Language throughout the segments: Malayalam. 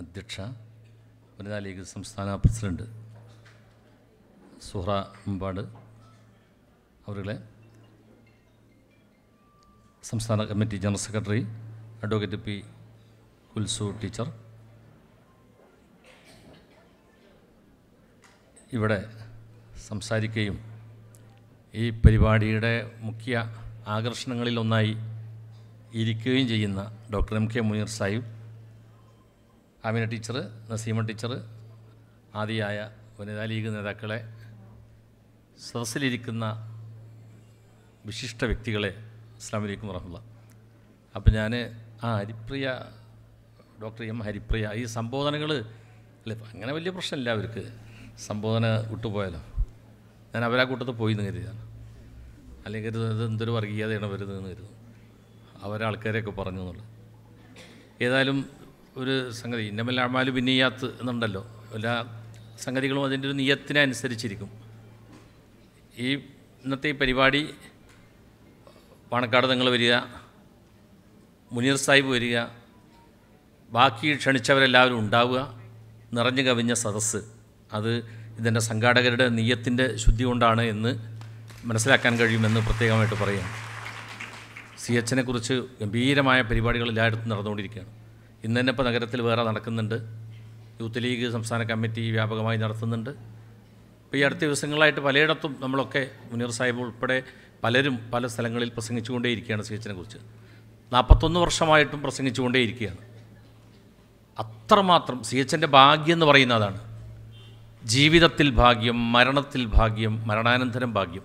അധ്യക്ഷ വനിതാ ലീഗ് സംസ്ഥാന പ്രസിഡൻറ്റ് സുഹ്ര അമ്പാട് അവരുടെ സംസ്ഥാന committee general secretary advocate P Kulsu teacher ഇവിടെ സംസാരിക്കുകയും ഈ പരിപാടിയുടെ മുഖ്യ ആകർഷണങ്ങളിലൊന്നായി ഇരിക്കുകയും ചെയ്യുന്ന doctor M K Muneer Sahib Amina teacher Naseema teacher ആദിയായ വനിതാ ലീഗ് നേതാക്കളെ സദസ്സിലിരിക്കുന്ന വിശിഷ്ട വ്യക്തികളെ അസ്ലാം അലൈക്കും അപ്പം ഞാൻ ആ ഹരിപ്രിയ ഡോക്ടർ എം ഹരിപ്രിയ ഈ സംബോധനകൾ അല്ല അങ്ങനെ വലിയ പ്രശ്നമില്ല അവർക്ക് സംബോധന വിട്ടുപോയാലോ ഞാൻ അവരാ കൂട്ടത്ത് പോയി എന്ന് കരുതിയാണ് അല്ലെങ്കിൽ ഇത് എന്തൊരു വർഗീയതയാണ് വരുന്നതെന്ന് കരുതുന്നു അവരാൾക്കാരെയൊക്കെ പറഞ്ഞു എന്നുള്ളത് ഏതായാലും ഒരു സംഗതി ഇന്നമൽ അമാലു ബിന്നിയാത്ത് എന്നുണ്ടല്ലോ എല്ലാ സംഗതികളും അതിൻ്റെ ഒരു നിയത്തിനനുസരിച്ചിരിക്കും അനുസരിച്ചിരിക്കും ഈ ഇന്നത്തെ ഈ പരിപാടി പാണക്കാട് നിങ്ങൾ വരിക മുനീർ സാഹിബ് വരിക ബാക്കി ക്ഷണിച്ചവരെല്ലാവരും ഉണ്ടാവുക നിറഞ്ഞു കവിഞ്ഞ സദസ്സ് അത് ഇതിൻ്റെ സംഘാടകരുടെ നെയ്യത്തിൻ്റെ ശുദ്ധി കൊണ്ടാണ് എന്ന് മനസ്സിലാക്കാൻ കഴിയുമെന്ന് പ്രത്യേകമായിട്ട് പറയാം സി എച്ചിനെക്കുറിച്ച് കുറിച്ച് ഗംഭീരമായ പരിപാടികൾ എല്ലായിടത്തും നടന്നുകൊണ്ടിരിക്കുകയാണ് ഇന്ന് തന്നെ ഇപ്പോൾ നഗരത്തിൽ വേറെ നടക്കുന്നുണ്ട് യൂത്ത് ലീഗ് സംസ്ഥാന കമ്മിറ്റി വ്യാപകമായി നടത്തുന്നുണ്ട് ഇപ്പോൾ ഈ അടുത്ത ദിവസങ്ങളായിട്ട് പലയിടത്തും നമ്മളൊക്കെ മുനീർ സാഹിബ് ഉൾപ്പെടെ പലരും പല സ്ഥലങ്ങളിൽ പ്രസംഗിച്ചുകൊണ്ടേയിരിക്കുകയാണ് സി കുറിച്ച് നാൽപ്പത്തൊന്ന് വർഷമായിട്ടും പ്രസംഗിച്ചുകൊണ്ടേയിരിക്കുകയാണ് അത്രമാത്രം സി എച്ചിൻ്റെ ഭാഗ്യം എന്ന് പറയുന്നതാണ് ജീവിതത്തിൽ ഭാഗ്യം മരണത്തിൽ ഭാഗ്യം മരണാനന്തരം ഭാഗ്യം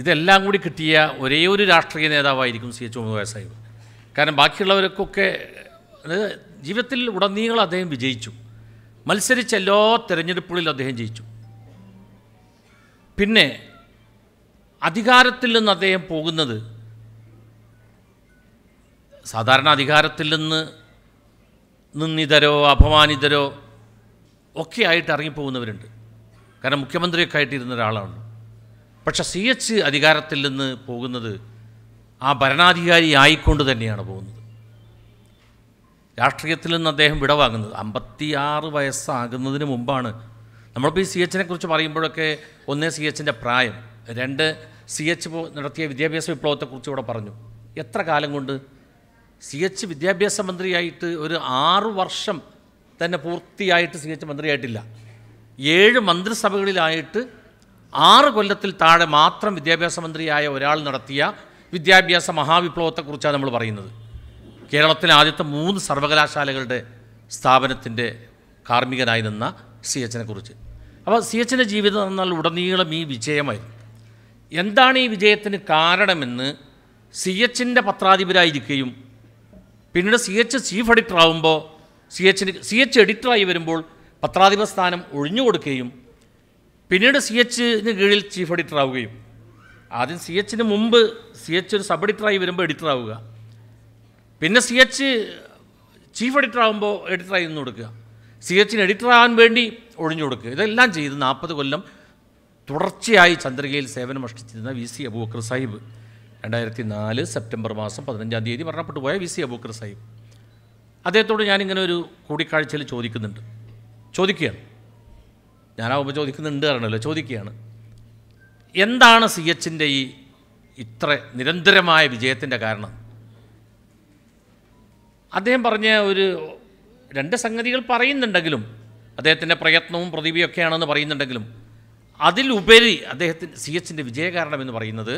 ഇതെല്ലാം കൂടി കിട്ടിയ ഒരേ ഒരു രാഷ്ട്രീയ നേതാവായിരിക്കും സി എച്ച് മുഹമ്മദ് സാഹിബ് കാരണം ബാക്കിയുള്ളവർക്കൊക്കെ അതായത് ജീവിതത്തിൽ ഉടനീളം അദ്ദേഹം വിജയിച്ചു മത്സരിച്ച എല്ലാ തിരഞ്ഞെടുപ്പുകളിലും അദ്ദേഹം ജയിച്ചു പിന്നെ അധികാരത്തിൽ നിന്ന് അദ്ദേഹം പോകുന്നത് സാധാരണ അധികാരത്തിൽ നിന്ന് നിന്ദിതരോ അപമാനിതരോ ഒക്കെ ആയിട്ട് ഇറങ്ങിപ്പോകുന്നവരുണ്ട് കാരണം മുഖ്യമന്ത്രിയൊക്കെ ആയിട്ട് ഇരുന്ന ഒരാളാണ് പക്ഷെ സി എച്ച് അധികാരത്തിൽ നിന്ന് പോകുന്നത് ആ ഭരണാധികാരി ആയിക്കൊണ്ട് തന്നെയാണ് പോകുന്നത് രാഷ്ട്രീയത്തിൽ നിന്ന് അദ്ദേഹം വിടവാങ്ങുന്നത് അമ്പത്തിയാറ് വയസ്സാകുന്നതിന് മുമ്പാണ് നമ്മളിപ്പോൾ ഈ സി എച്ചിനെ കുറിച്ച് പറയുമ്പോഴൊക്കെ ഒന്ന് സി എച്ചിൻ്റെ പ്രായം രണ്ട് സി എച്ച് നടത്തിയ വിദ്യാഭ്യാസ വിപ്ലവത്തെക്കുറിച്ച് ഇവിടെ പറഞ്ഞു എത്ര കാലം കൊണ്ട് സി എച്ച് വിദ്യാഭ്യാസ മന്ത്രിയായിട്ട് ഒരു ആറ് വർഷം തന്നെ പൂർത്തിയായിട്ട് സി എച്ച് മന്ത്രിയായിട്ടില്ല ഏഴ് മന്ത്രിസഭകളിലായിട്ട് ആറ് കൊല്ലത്തിൽ താഴെ മാത്രം വിദ്യാഭ്യാസ മന്ത്രിയായ ഒരാൾ നടത്തിയ വിദ്യാഭ്യാസ മഹാവിപ്ലവത്തെക്കുറിച്ചാണ് നമ്മൾ പറയുന്നത് കേരളത്തിലെ ആദ്യത്തെ മൂന്ന് സർവകലാശാലകളുടെ സ്ഥാപനത്തിൻ്റെ കാർമ്മികനായി നിന്ന സി എച്ചിനെ കുറിച്ച് അപ്പോൾ സി എച്ചിൻ്റെ ജീവിതം എന്നാൽ ഉടനീളം ഈ വിജയമായിരുന്നു എന്താണ് ഈ വിജയത്തിന് കാരണമെന്ന് സി എച്ചിൻ്റെ പത്രാധിപരായിരിക്കുകയും പിന്നീട് സി എച്ച് ചീഫ് എഡിറ്റർ ആവുമ്പോൾ സി എച്ചിന് സി എച്ച് എഡിറ്ററായി വരുമ്പോൾ പത്രാധിപ സ്ഥാനം ഒഴിഞ്ഞു കൊടുക്കുകയും പിന്നീട് സി എച്ചിന് കീഴിൽ ചീഫ് എഡിറ്റർ ആവുകയും ആദ്യം സി എച്ചിന് മുമ്പ് സി എച്ച് ഒരു സബ് എഡിറ്ററായി വരുമ്പോൾ എഡിറ്റർ ആവുക പിന്നെ സി എച്ച് ചീഫ് എഡിറ്റർ ആകുമ്പോൾ എഡിറ്ററായി നിന്ന് കൊടുക്കുക സി എച്ചിന് എഡിറ്റർ ആകാൻ വേണ്ടി ഒഴിഞ്ഞു കൊടുക്കുക ഇതെല്ലാം ചെയ്ത് നാൽപ്പത് കൊല്ലം തുടർച്ചയായി ചന്ദ്രികയിൽ സേവനം അനുഷ്ഠിച്ചിരുന്ന വി സി അബൂബക്കർ സാഹിബ് രണ്ടായിരത്തി നാല് സെപ്റ്റംബർ മാസം പതിനഞ്ചാം തീയതി മരണപ്പെട്ടു പോയ വി സി അബൂക്കർ സാഹിബ് അദ്ദേഹത്തോട് ഞാനിങ്ങനെ ഒരു കൂടിക്കാഴ്ചയിൽ ചോദിക്കുന്നുണ്ട് ചോദിക്കുകയാണ് ഞാനാവുമ്പോൾ ചോദിക്കുന്നുണ്ട് അറിയണമല്ലോ ചോദിക്കുകയാണ് എന്താണ് സി എച്ചിൻ്റെ ഈ ഇത്ര നിരന്തരമായ വിജയത്തിൻ്റെ കാരണം അദ്ദേഹം പറഞ്ഞ ഒരു രണ്ട് സംഗതികൾ പറയുന്നുണ്ടെങ്കിലും അദ്ദേഹത്തിൻ്റെ പ്രയത്നവും പ്രതിഭയൊക്കെയാണെന്ന് പറയുന്നുണ്ടെങ്കിലും അതിലുപരി അദ്ദേഹത്തിന് സി എച്ചിൻ്റെ വിജയകാരണം എന്ന് പറയുന്നത്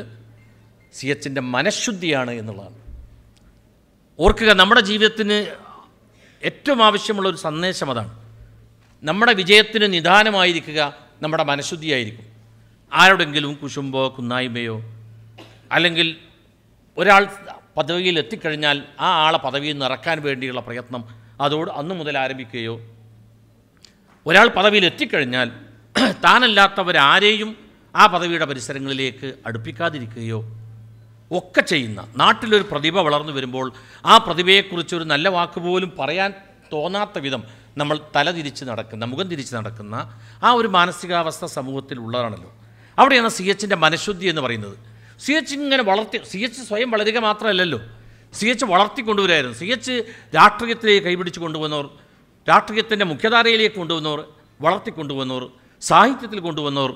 സി എച്ചിൻ്റെ മനഃശുദ്ധിയാണ് എന്നുള്ളതാണ് ഓർക്കുക നമ്മുടെ ജീവിതത്തിന് ഏറ്റവും ആവശ്യമുള്ള ഒരു സന്ദേശം അതാണ് നമ്മുടെ വിജയത്തിന് നിദാനമായിരിക്കുക നമ്മുടെ മനഃശുദ്ധിയായിരിക്കും ആരോടെങ്കിലും കുശുമ്പോ കുന്നായ്മയോ അല്ലെങ്കിൽ ഒരാൾ പദവിയിൽ എത്തിക്കഴിഞ്ഞാൽ ആ ആളെ പദവിയിൽ നിന്ന് ഇറക്കാൻ വേണ്ടിയുള്ള പ്രയത്നം അതോട് അന്നു മുതൽ ആരംഭിക്കുകയോ ഒരാൾ പദവിയിൽ എത്തിക്കഴിഞ്ഞാൽ താനല്ലാത്തവരാരെയും ആ പദവിയുടെ പരിസരങ്ങളിലേക്ക് അടുപ്പിക്കാതിരിക്കുകയോ ഒക്കെ ചെയ്യുന്ന നാട്ടിലൊരു പ്രതിഭ വളർന്നു വരുമ്പോൾ ആ പ്രതിഭയെക്കുറിച്ച് ഒരു നല്ല വാക്ക് പോലും പറയാൻ തോന്നാത്ത വിധം നമ്മൾ തല തിരിച്ച് നടക്കുന്ന മുഖം തിരിച്ച് നടക്കുന്ന ആ ഒരു മാനസികാവസ്ഥ സമൂഹത്തിൽ ഉള്ളതാണല്ലോ അവിടെയാണ് സി എച്ചിൻ്റെ മനഃശുദ്ധി എന്ന് പറയുന്നത് സി എച്ച് ഇങ്ങനെ വളർത്തി സി എച്ച് സ്വയം വളരുക മാത്രമല്ലല്ലോ സി എച്ച് വളർത്തിക്കൊണ്ടുവരായിരുന്നു സി എച്ച് രാഷ്ട്രീയത്തിലേക്ക് കൈപിടിച്ച് കൊണ്ടുവന്നവർ രാഷ്ട്രീയത്തിൻ്റെ മുഖ്യധാരയിലേക്ക് കൊണ്ടുവന്നവർ വളർത്തിക്കൊണ്ടുവന്നവർ സാഹിത്യത്തിൽ കൊണ്ടുവന്നവർ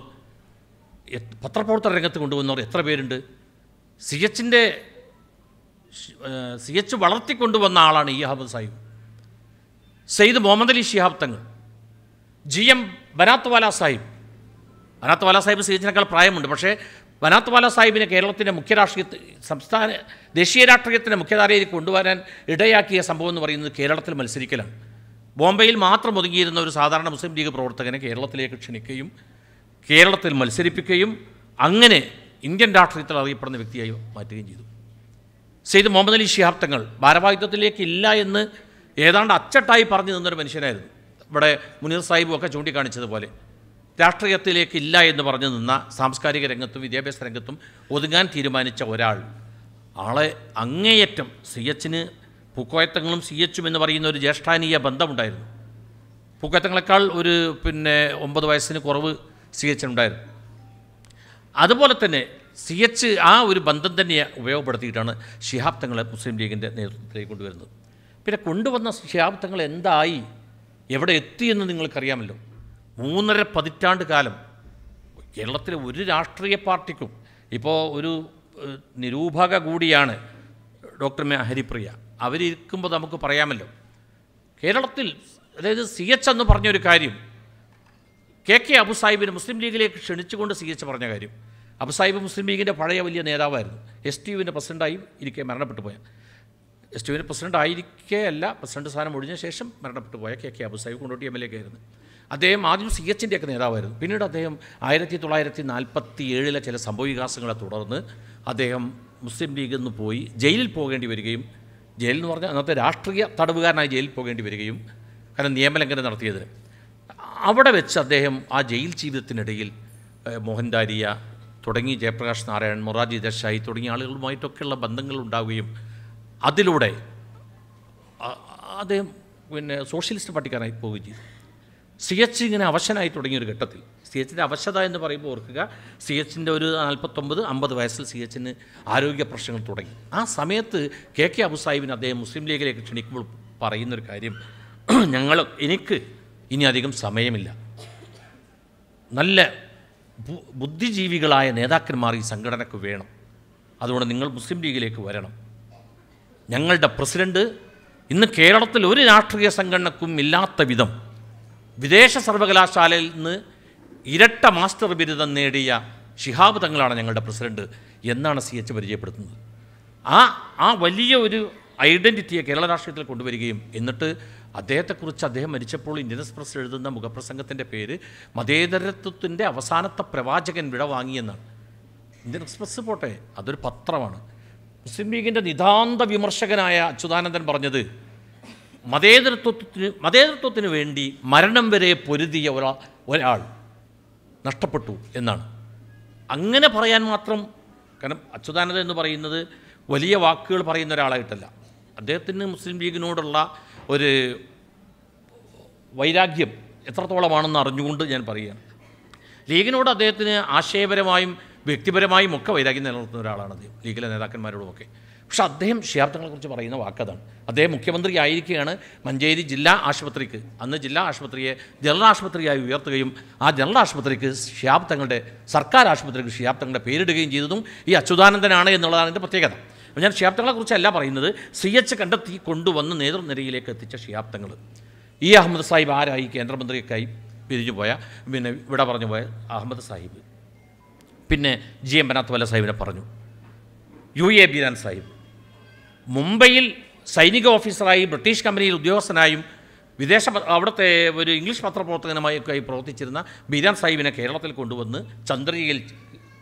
പത്രപ്രവർത്തന രംഗത്ത് കൊണ്ടുവന്നവർ എത്ര പേരുണ്ട് സി എച്ചിൻ്റെ സി എച്ച് വളർത്തിക്കൊണ്ടുവന്ന ആളാണ് E Ahmed Sahib Syed Muhammad Ali Shihab Thangal G M Wala Sahib Wala Sahib C എച്ചിനേക്കാൾ പ്രായമുണ്ട് പക്ഷേ വനാത്വാല സാഹിബിനെ കേരളത്തിൻ്റെ മുഖ്യ രാഷ്ട്രീയ സംസ്ഥാന ദേശീയ രാഷ്ട്രീയത്തിൻ്റെ മുഖ്യധാരയിൽ കൊണ്ടുവരാൻ ഇടയാക്കിയ സംഭവം എന്ന് പറയുന്നത് കേരളത്തിൽ മത്സരിക്കലാണ് ബോംബെയിൽ മാത്രം ഒതുങ്ങിയിരുന്ന ഒരു സാധാരണ മുസ്ലിം ലീഗ് പ്രവർത്തകനെ കേരളത്തിലേക്ക് ക്ഷണിക്കുകയും കേരളത്തിൽ മത്സരിപ്പിക്കുകയും അങ്ങനെ ഇന്ത്യൻ രാഷ്ട്രീയത്തിൽ അറിയപ്പെടുന്ന വ്യക്തിയായി മാറ്റുകയും ചെയ്തു സെയ്ദ് മുഹമ്മദ് അലി ഷിഹാബ് തങ്ങൾ ഭാരവാഹിത്വത്തിലേക്ക് ഇല്ല എന്ന് ഏതാണ്ട് അച്ചട്ടായി പറഞ്ഞു നിന്നൊരു മനുഷ്യനായിരുന്നു ഇവിടെ മുനീർ സാഹിബും ഒക്കെ ചൂണ്ടിക്കാണിച്ചതുപോലെ രാഷ്ട്രീയത്തിലേക്കില്ല എന്ന് പറഞ്ഞു നിന്ന സാംസ്കാരിക രംഗത്തും വിദ്യാഭ്യാസ രംഗത്തും ഒതുങ്ങാൻ തീരുമാനിച്ച ഒരാൾ ആളെ അങ്ങേയറ്റം സി എച്ചിന് പൂക്കോയത്തങ്ങളും സി എച്ചും എന്ന് പറയുന്ന ഒരു ജ്യേഷ്ഠാനീയ ബന്ധമുണ്ടായിരുന്നു പൂക്കോയത്തങ്ങളെക്കാൾ ഒരു പിന്നെ ഒമ്പത് വയസ്സിന് കുറവ് സി എച്ചിനുണ്ടായിരുന്നു അതുപോലെ തന്നെ സി എച്ച് ആ ഒരു ബന്ധം തന്നെ ഉപയോഗപ്പെടുത്തിയിട്ടാണ് ശിഹാബ് തങ്ങളെ മുസ്ലിം ലീഗിൻ്റെ നേതൃത്വത്തിലേക്ക് കൊണ്ടുവരുന്നത് പിന്നെ കൊണ്ടുവന്ന ശിഹാബ് തങ്ങൾ എന്തായി എവിടെ എത്തിയെന്ന് നിങ്ങൾക്കറിയാമല്ലോ മൂന്നര പതിറ്റാണ്ട് കാലം കേരളത്തിലെ ഒരു രാഷ്ട്രീയ പാർട്ടിക്കും ഇപ്പോൾ ഒരു നിരൂപക കൂടിയാണ് ഡോക്ടർ മെ ഹരിപ്രിയ അവരിരിക്കുമ്പോൾ നമുക്ക് പറയാമല്ലോ കേരളത്തിൽ അതായത് സി എച്ച് എന്ന് പറഞ്ഞൊരു കാര്യം കെ കെ അബു സാഹിബിന് മുസ്ലിം ലീഗിലേക്ക് ക്ഷണിച്ചുകൊണ്ട് സി എച്ച് പറഞ്ഞ കാര്യം അബു സാഹിബ് മുസ്ലിം ലീഗിൻ്റെ പഴയ വലിയ നേതാവായിരുന്നു എസ് ടി യുവിൻ്റെ പ്രസിഡൻ്റായി ഇരിക്കെ മരണപ്പെട്ടു പോയ എസ് ടി യുവിൻ്റെ പ്രസിഡൻ്റ് ആയിരിക്കെ അല്ല പ്രസിഡന്റ് സ്ഥാനം ഒഴിഞ്ഞ ശേഷം മരണപ്പെട്ടു പോയ K K Abu Sahib Kondotty M L A ആയിരുന്നു അദ്ദേഹം ആദ്യം സി എച്ചിൻ്റെ ഒക്കെ നേതാവായിരുന്നു പിന്നീട് അദ്ദേഹം ആയിരത്തി തൊള്ളായിരത്തി നാൽപ്പത്തി ഏഴിലെ ചില സംഭവവികാസങ്ങളെ തുടർന്ന് അദ്ദേഹം മുസ്ലിം ലീഗിൽ നിന്ന് പോയി ജയിലിൽ പോകേണ്ടി വരികയും ജയിലിൽ എന്ന് പറഞ്ഞാൽ അന്നത്തെ രാഷ്ട്രീയ തടവുകാരനായി ജയിലിൽ പോകേണ്ടി വരികയും കാരണം നിയമലംഘനം നടത്തിയതിന് അവിടെ വെച്ച് അദ്ദേഹം ആ ജയിൽ ജീവിതത്തിനിടയിൽ മോഹൻദാരിയ തുടങ്ങി ജയപ്രകാശ് നാരായണൻ മൊറാജി ദേശായി തുടങ്ങിയ ആളുകളുമായിട്ടൊക്കെയുള്ള ബന്ധങ്ങൾ ഉണ്ടാവുകയും അതിലൂടെ അദ്ദേഹം പിന്നെ സോഷ്യലിസ്റ്റ് പാർട്ടിക്കാരായി പോവുകയും ചെയ്തു സി എച്ച് ഇങ്ങനെ അവശനായി ഒരു ഘട്ടത്തിൽ സി എച്ചിൻ്റെ അവശത എന്ന് പറയുമ്പോൾ ഓർക്കുക സി എച്ചിൻ്റെ ഒരു നാൽപ്പത്തൊമ്പത് അമ്പത് വയസ്സിൽ സി എച്ചിന് ആരോഗ്യ പ്രശ്നങ്ങൾ തുടങ്ങി ആ സമയത്ത് കെ കെ അബു സാഹിബിന് അദ്ദേഹം മുസ്ലിം ലീഗിലേക്ക് ക്ഷണിക്കുമ്പോൾ പറയുന്നൊരു കാര്യം ഞങ്ങൾ എനിക്ക് ഇനി അധികം സമയമില്ല നല്ല ബുദ്ധിജീവികളായ നേതാക്കന്മാർ ഈ സംഘടനക്ക് വേണം അതുകൊണ്ട് നിങ്ങൾ മുസ്ലിം ലീഗിലേക്ക് വരണം ഞങ്ങളുടെ പ്രസിഡൻറ്റ് ഇന്ന് കേരളത്തിൽ ഒരു രാഷ്ട്രീയ സംഘടനക്കും ഇല്ലാത്ത വിധം വിദേശ സർവകലാശാലയിൽ നിന്ന് ഇരട്ട മാസ്റ്റർ ബിരുദം നേടിയ ഷിഹാബ് തങ്ങളാണ് ഞങ്ങളുടെ പ്രസിഡന്റ് എന്നാണ് സി എച്ച് പരിചയപ്പെടുത്തുന്നത് ആ ആ വലിയ ഒരു ഐഡൻറ്റിറ്റിയെ കേരള രാഷ്ട്രീയത്തിൽ കൊണ്ടുവരികയും എന്നിട്ട് അദ്ദേഹത്തെക്കുറിച്ച് അദ്ദേഹം മരിച്ചപ്പോൾ ഇന്ത്യൻ എക്സ്പ്രസ് എഴുതുന്ന മുഖപ്രസംഗത്തിൻ്റെ പേര് മതേതരത്വത്തിൻ്റെ അവസാനത്തെ പ്രവാചകൻ വിട വാങ്ങിയെന്നാണ് ഇന്ത്യൻ എക്സ്പ്രസ് പോട്ടെ അതൊരു പത്രമാണ് മുസ്ലിം ലീഗിൻ്റെ നിതാന്ത വിമർശകനായ അച്യുതാനന്ദൻ പറഞ്ഞത് മതേതരത്വത്തിന് മതേതരത്വത്തിന് വേണ്ടി മരണം വരെ പൊരുതിയ ഒരാ ഒരാൾ നഷ്ടപ്പെട്ടു എന്നാണ് അങ്ങനെ പറയാൻ മാത്രം കാരണം അച്യുതാനന്ദ എന്ന് പറയുന്നത് വലിയ വാക്കുകൾ പറയുന്ന ഒരാളായിട്ടല്ല അദ്ദേഹത്തിന് മുസ്ലിം ലീഗിനോടുള്ള ഒരു വൈരാഗ്യം എത്രത്തോളമാണെന്ന് അറിഞ്ഞുകൊണ്ട് ഞാൻ പറയുകയാണ് ലീഗിനോട് അദ്ദേഹത്തിന് ആശയപരമായും വ്യക്തിപരമായും ഒക്കെ വൈരാഗ്യം നിലനിർത്തുന്ന ഒരാളാണ് അദ്ദേഹം ലീഗിലെ നേതാക്കന്മാരോടുമൊക്കെ പക്ഷേ അദ്ദേഹം ക്ഷേത്രങ്ങളെക്കുറിച്ച് പറയുന്ന വാക്കതാണ് അദ്ദേഹം മുഖ്യമന്ത്രി ആയിരിക്കുകയാണ് മഞ്ചേരി ജില്ലാ ആശുപത്രിക്ക് അന്ന് ജില്ലാ ആശുപത്രിയെ ജനറൽ ആശുപത്രിയായി ഉയർത്തുകയും ആ ജനറൽ ആശുപത്രിക്ക് ക്ഷേത്രങ്ങളുടെ സർക്കാർ ആശുപത്രിക്ക് ക്ഷേത്രങ്ങളുടെ പേരിടുകയും ചെയ്തതും ഈ അച്യുതാനന്ദനാണ് എന്നുള്ളതാണ് എൻ്റെ പ്രത്യേകത ഞാൻ ക്ഷേത്രങ്ങളെക്കുറിച്ചല്ല പറയുന്നത് സി എച്ച് കണ്ടെത്തി കൊണ്ടുവന്ന് നേതൃനിരയിലേക്ക് എത്തിച്ച ക്ഷേത്രങ്ങൾ ഈ ഇ അഹമ്മദ് സാഹിബ് ആരായി ആയി പിരിഞ്ഞു പോയ പിന്നെ ഇവിടെ പറഞ്ഞു പോയ അഹമ്മദ് സാഹിബ് പിന്നെ ജി എം ബനാത്ത് വല്ല സാഹിബിനെ പറഞ്ഞു യു എ ബിരാൻ സാഹിബ് മുംബൈയിൽ സൈനിക ഓഫീസറായി ബ്രിട്ടീഷ് കമ്പനിയിൽ ഉദ്യോഗസ്ഥനായും വിദേശ അവിടുത്തെ ഒരു ഇംഗ്ലീഷ് പത്രപ്രവർത്തകനുമായി പ്രവർത്തിച്ചിരുന്ന ബീരാൻ സാഹിബിനെ കേരളത്തിൽ കൊണ്ടുവന്ന് ചന്ദ്രികയിൽ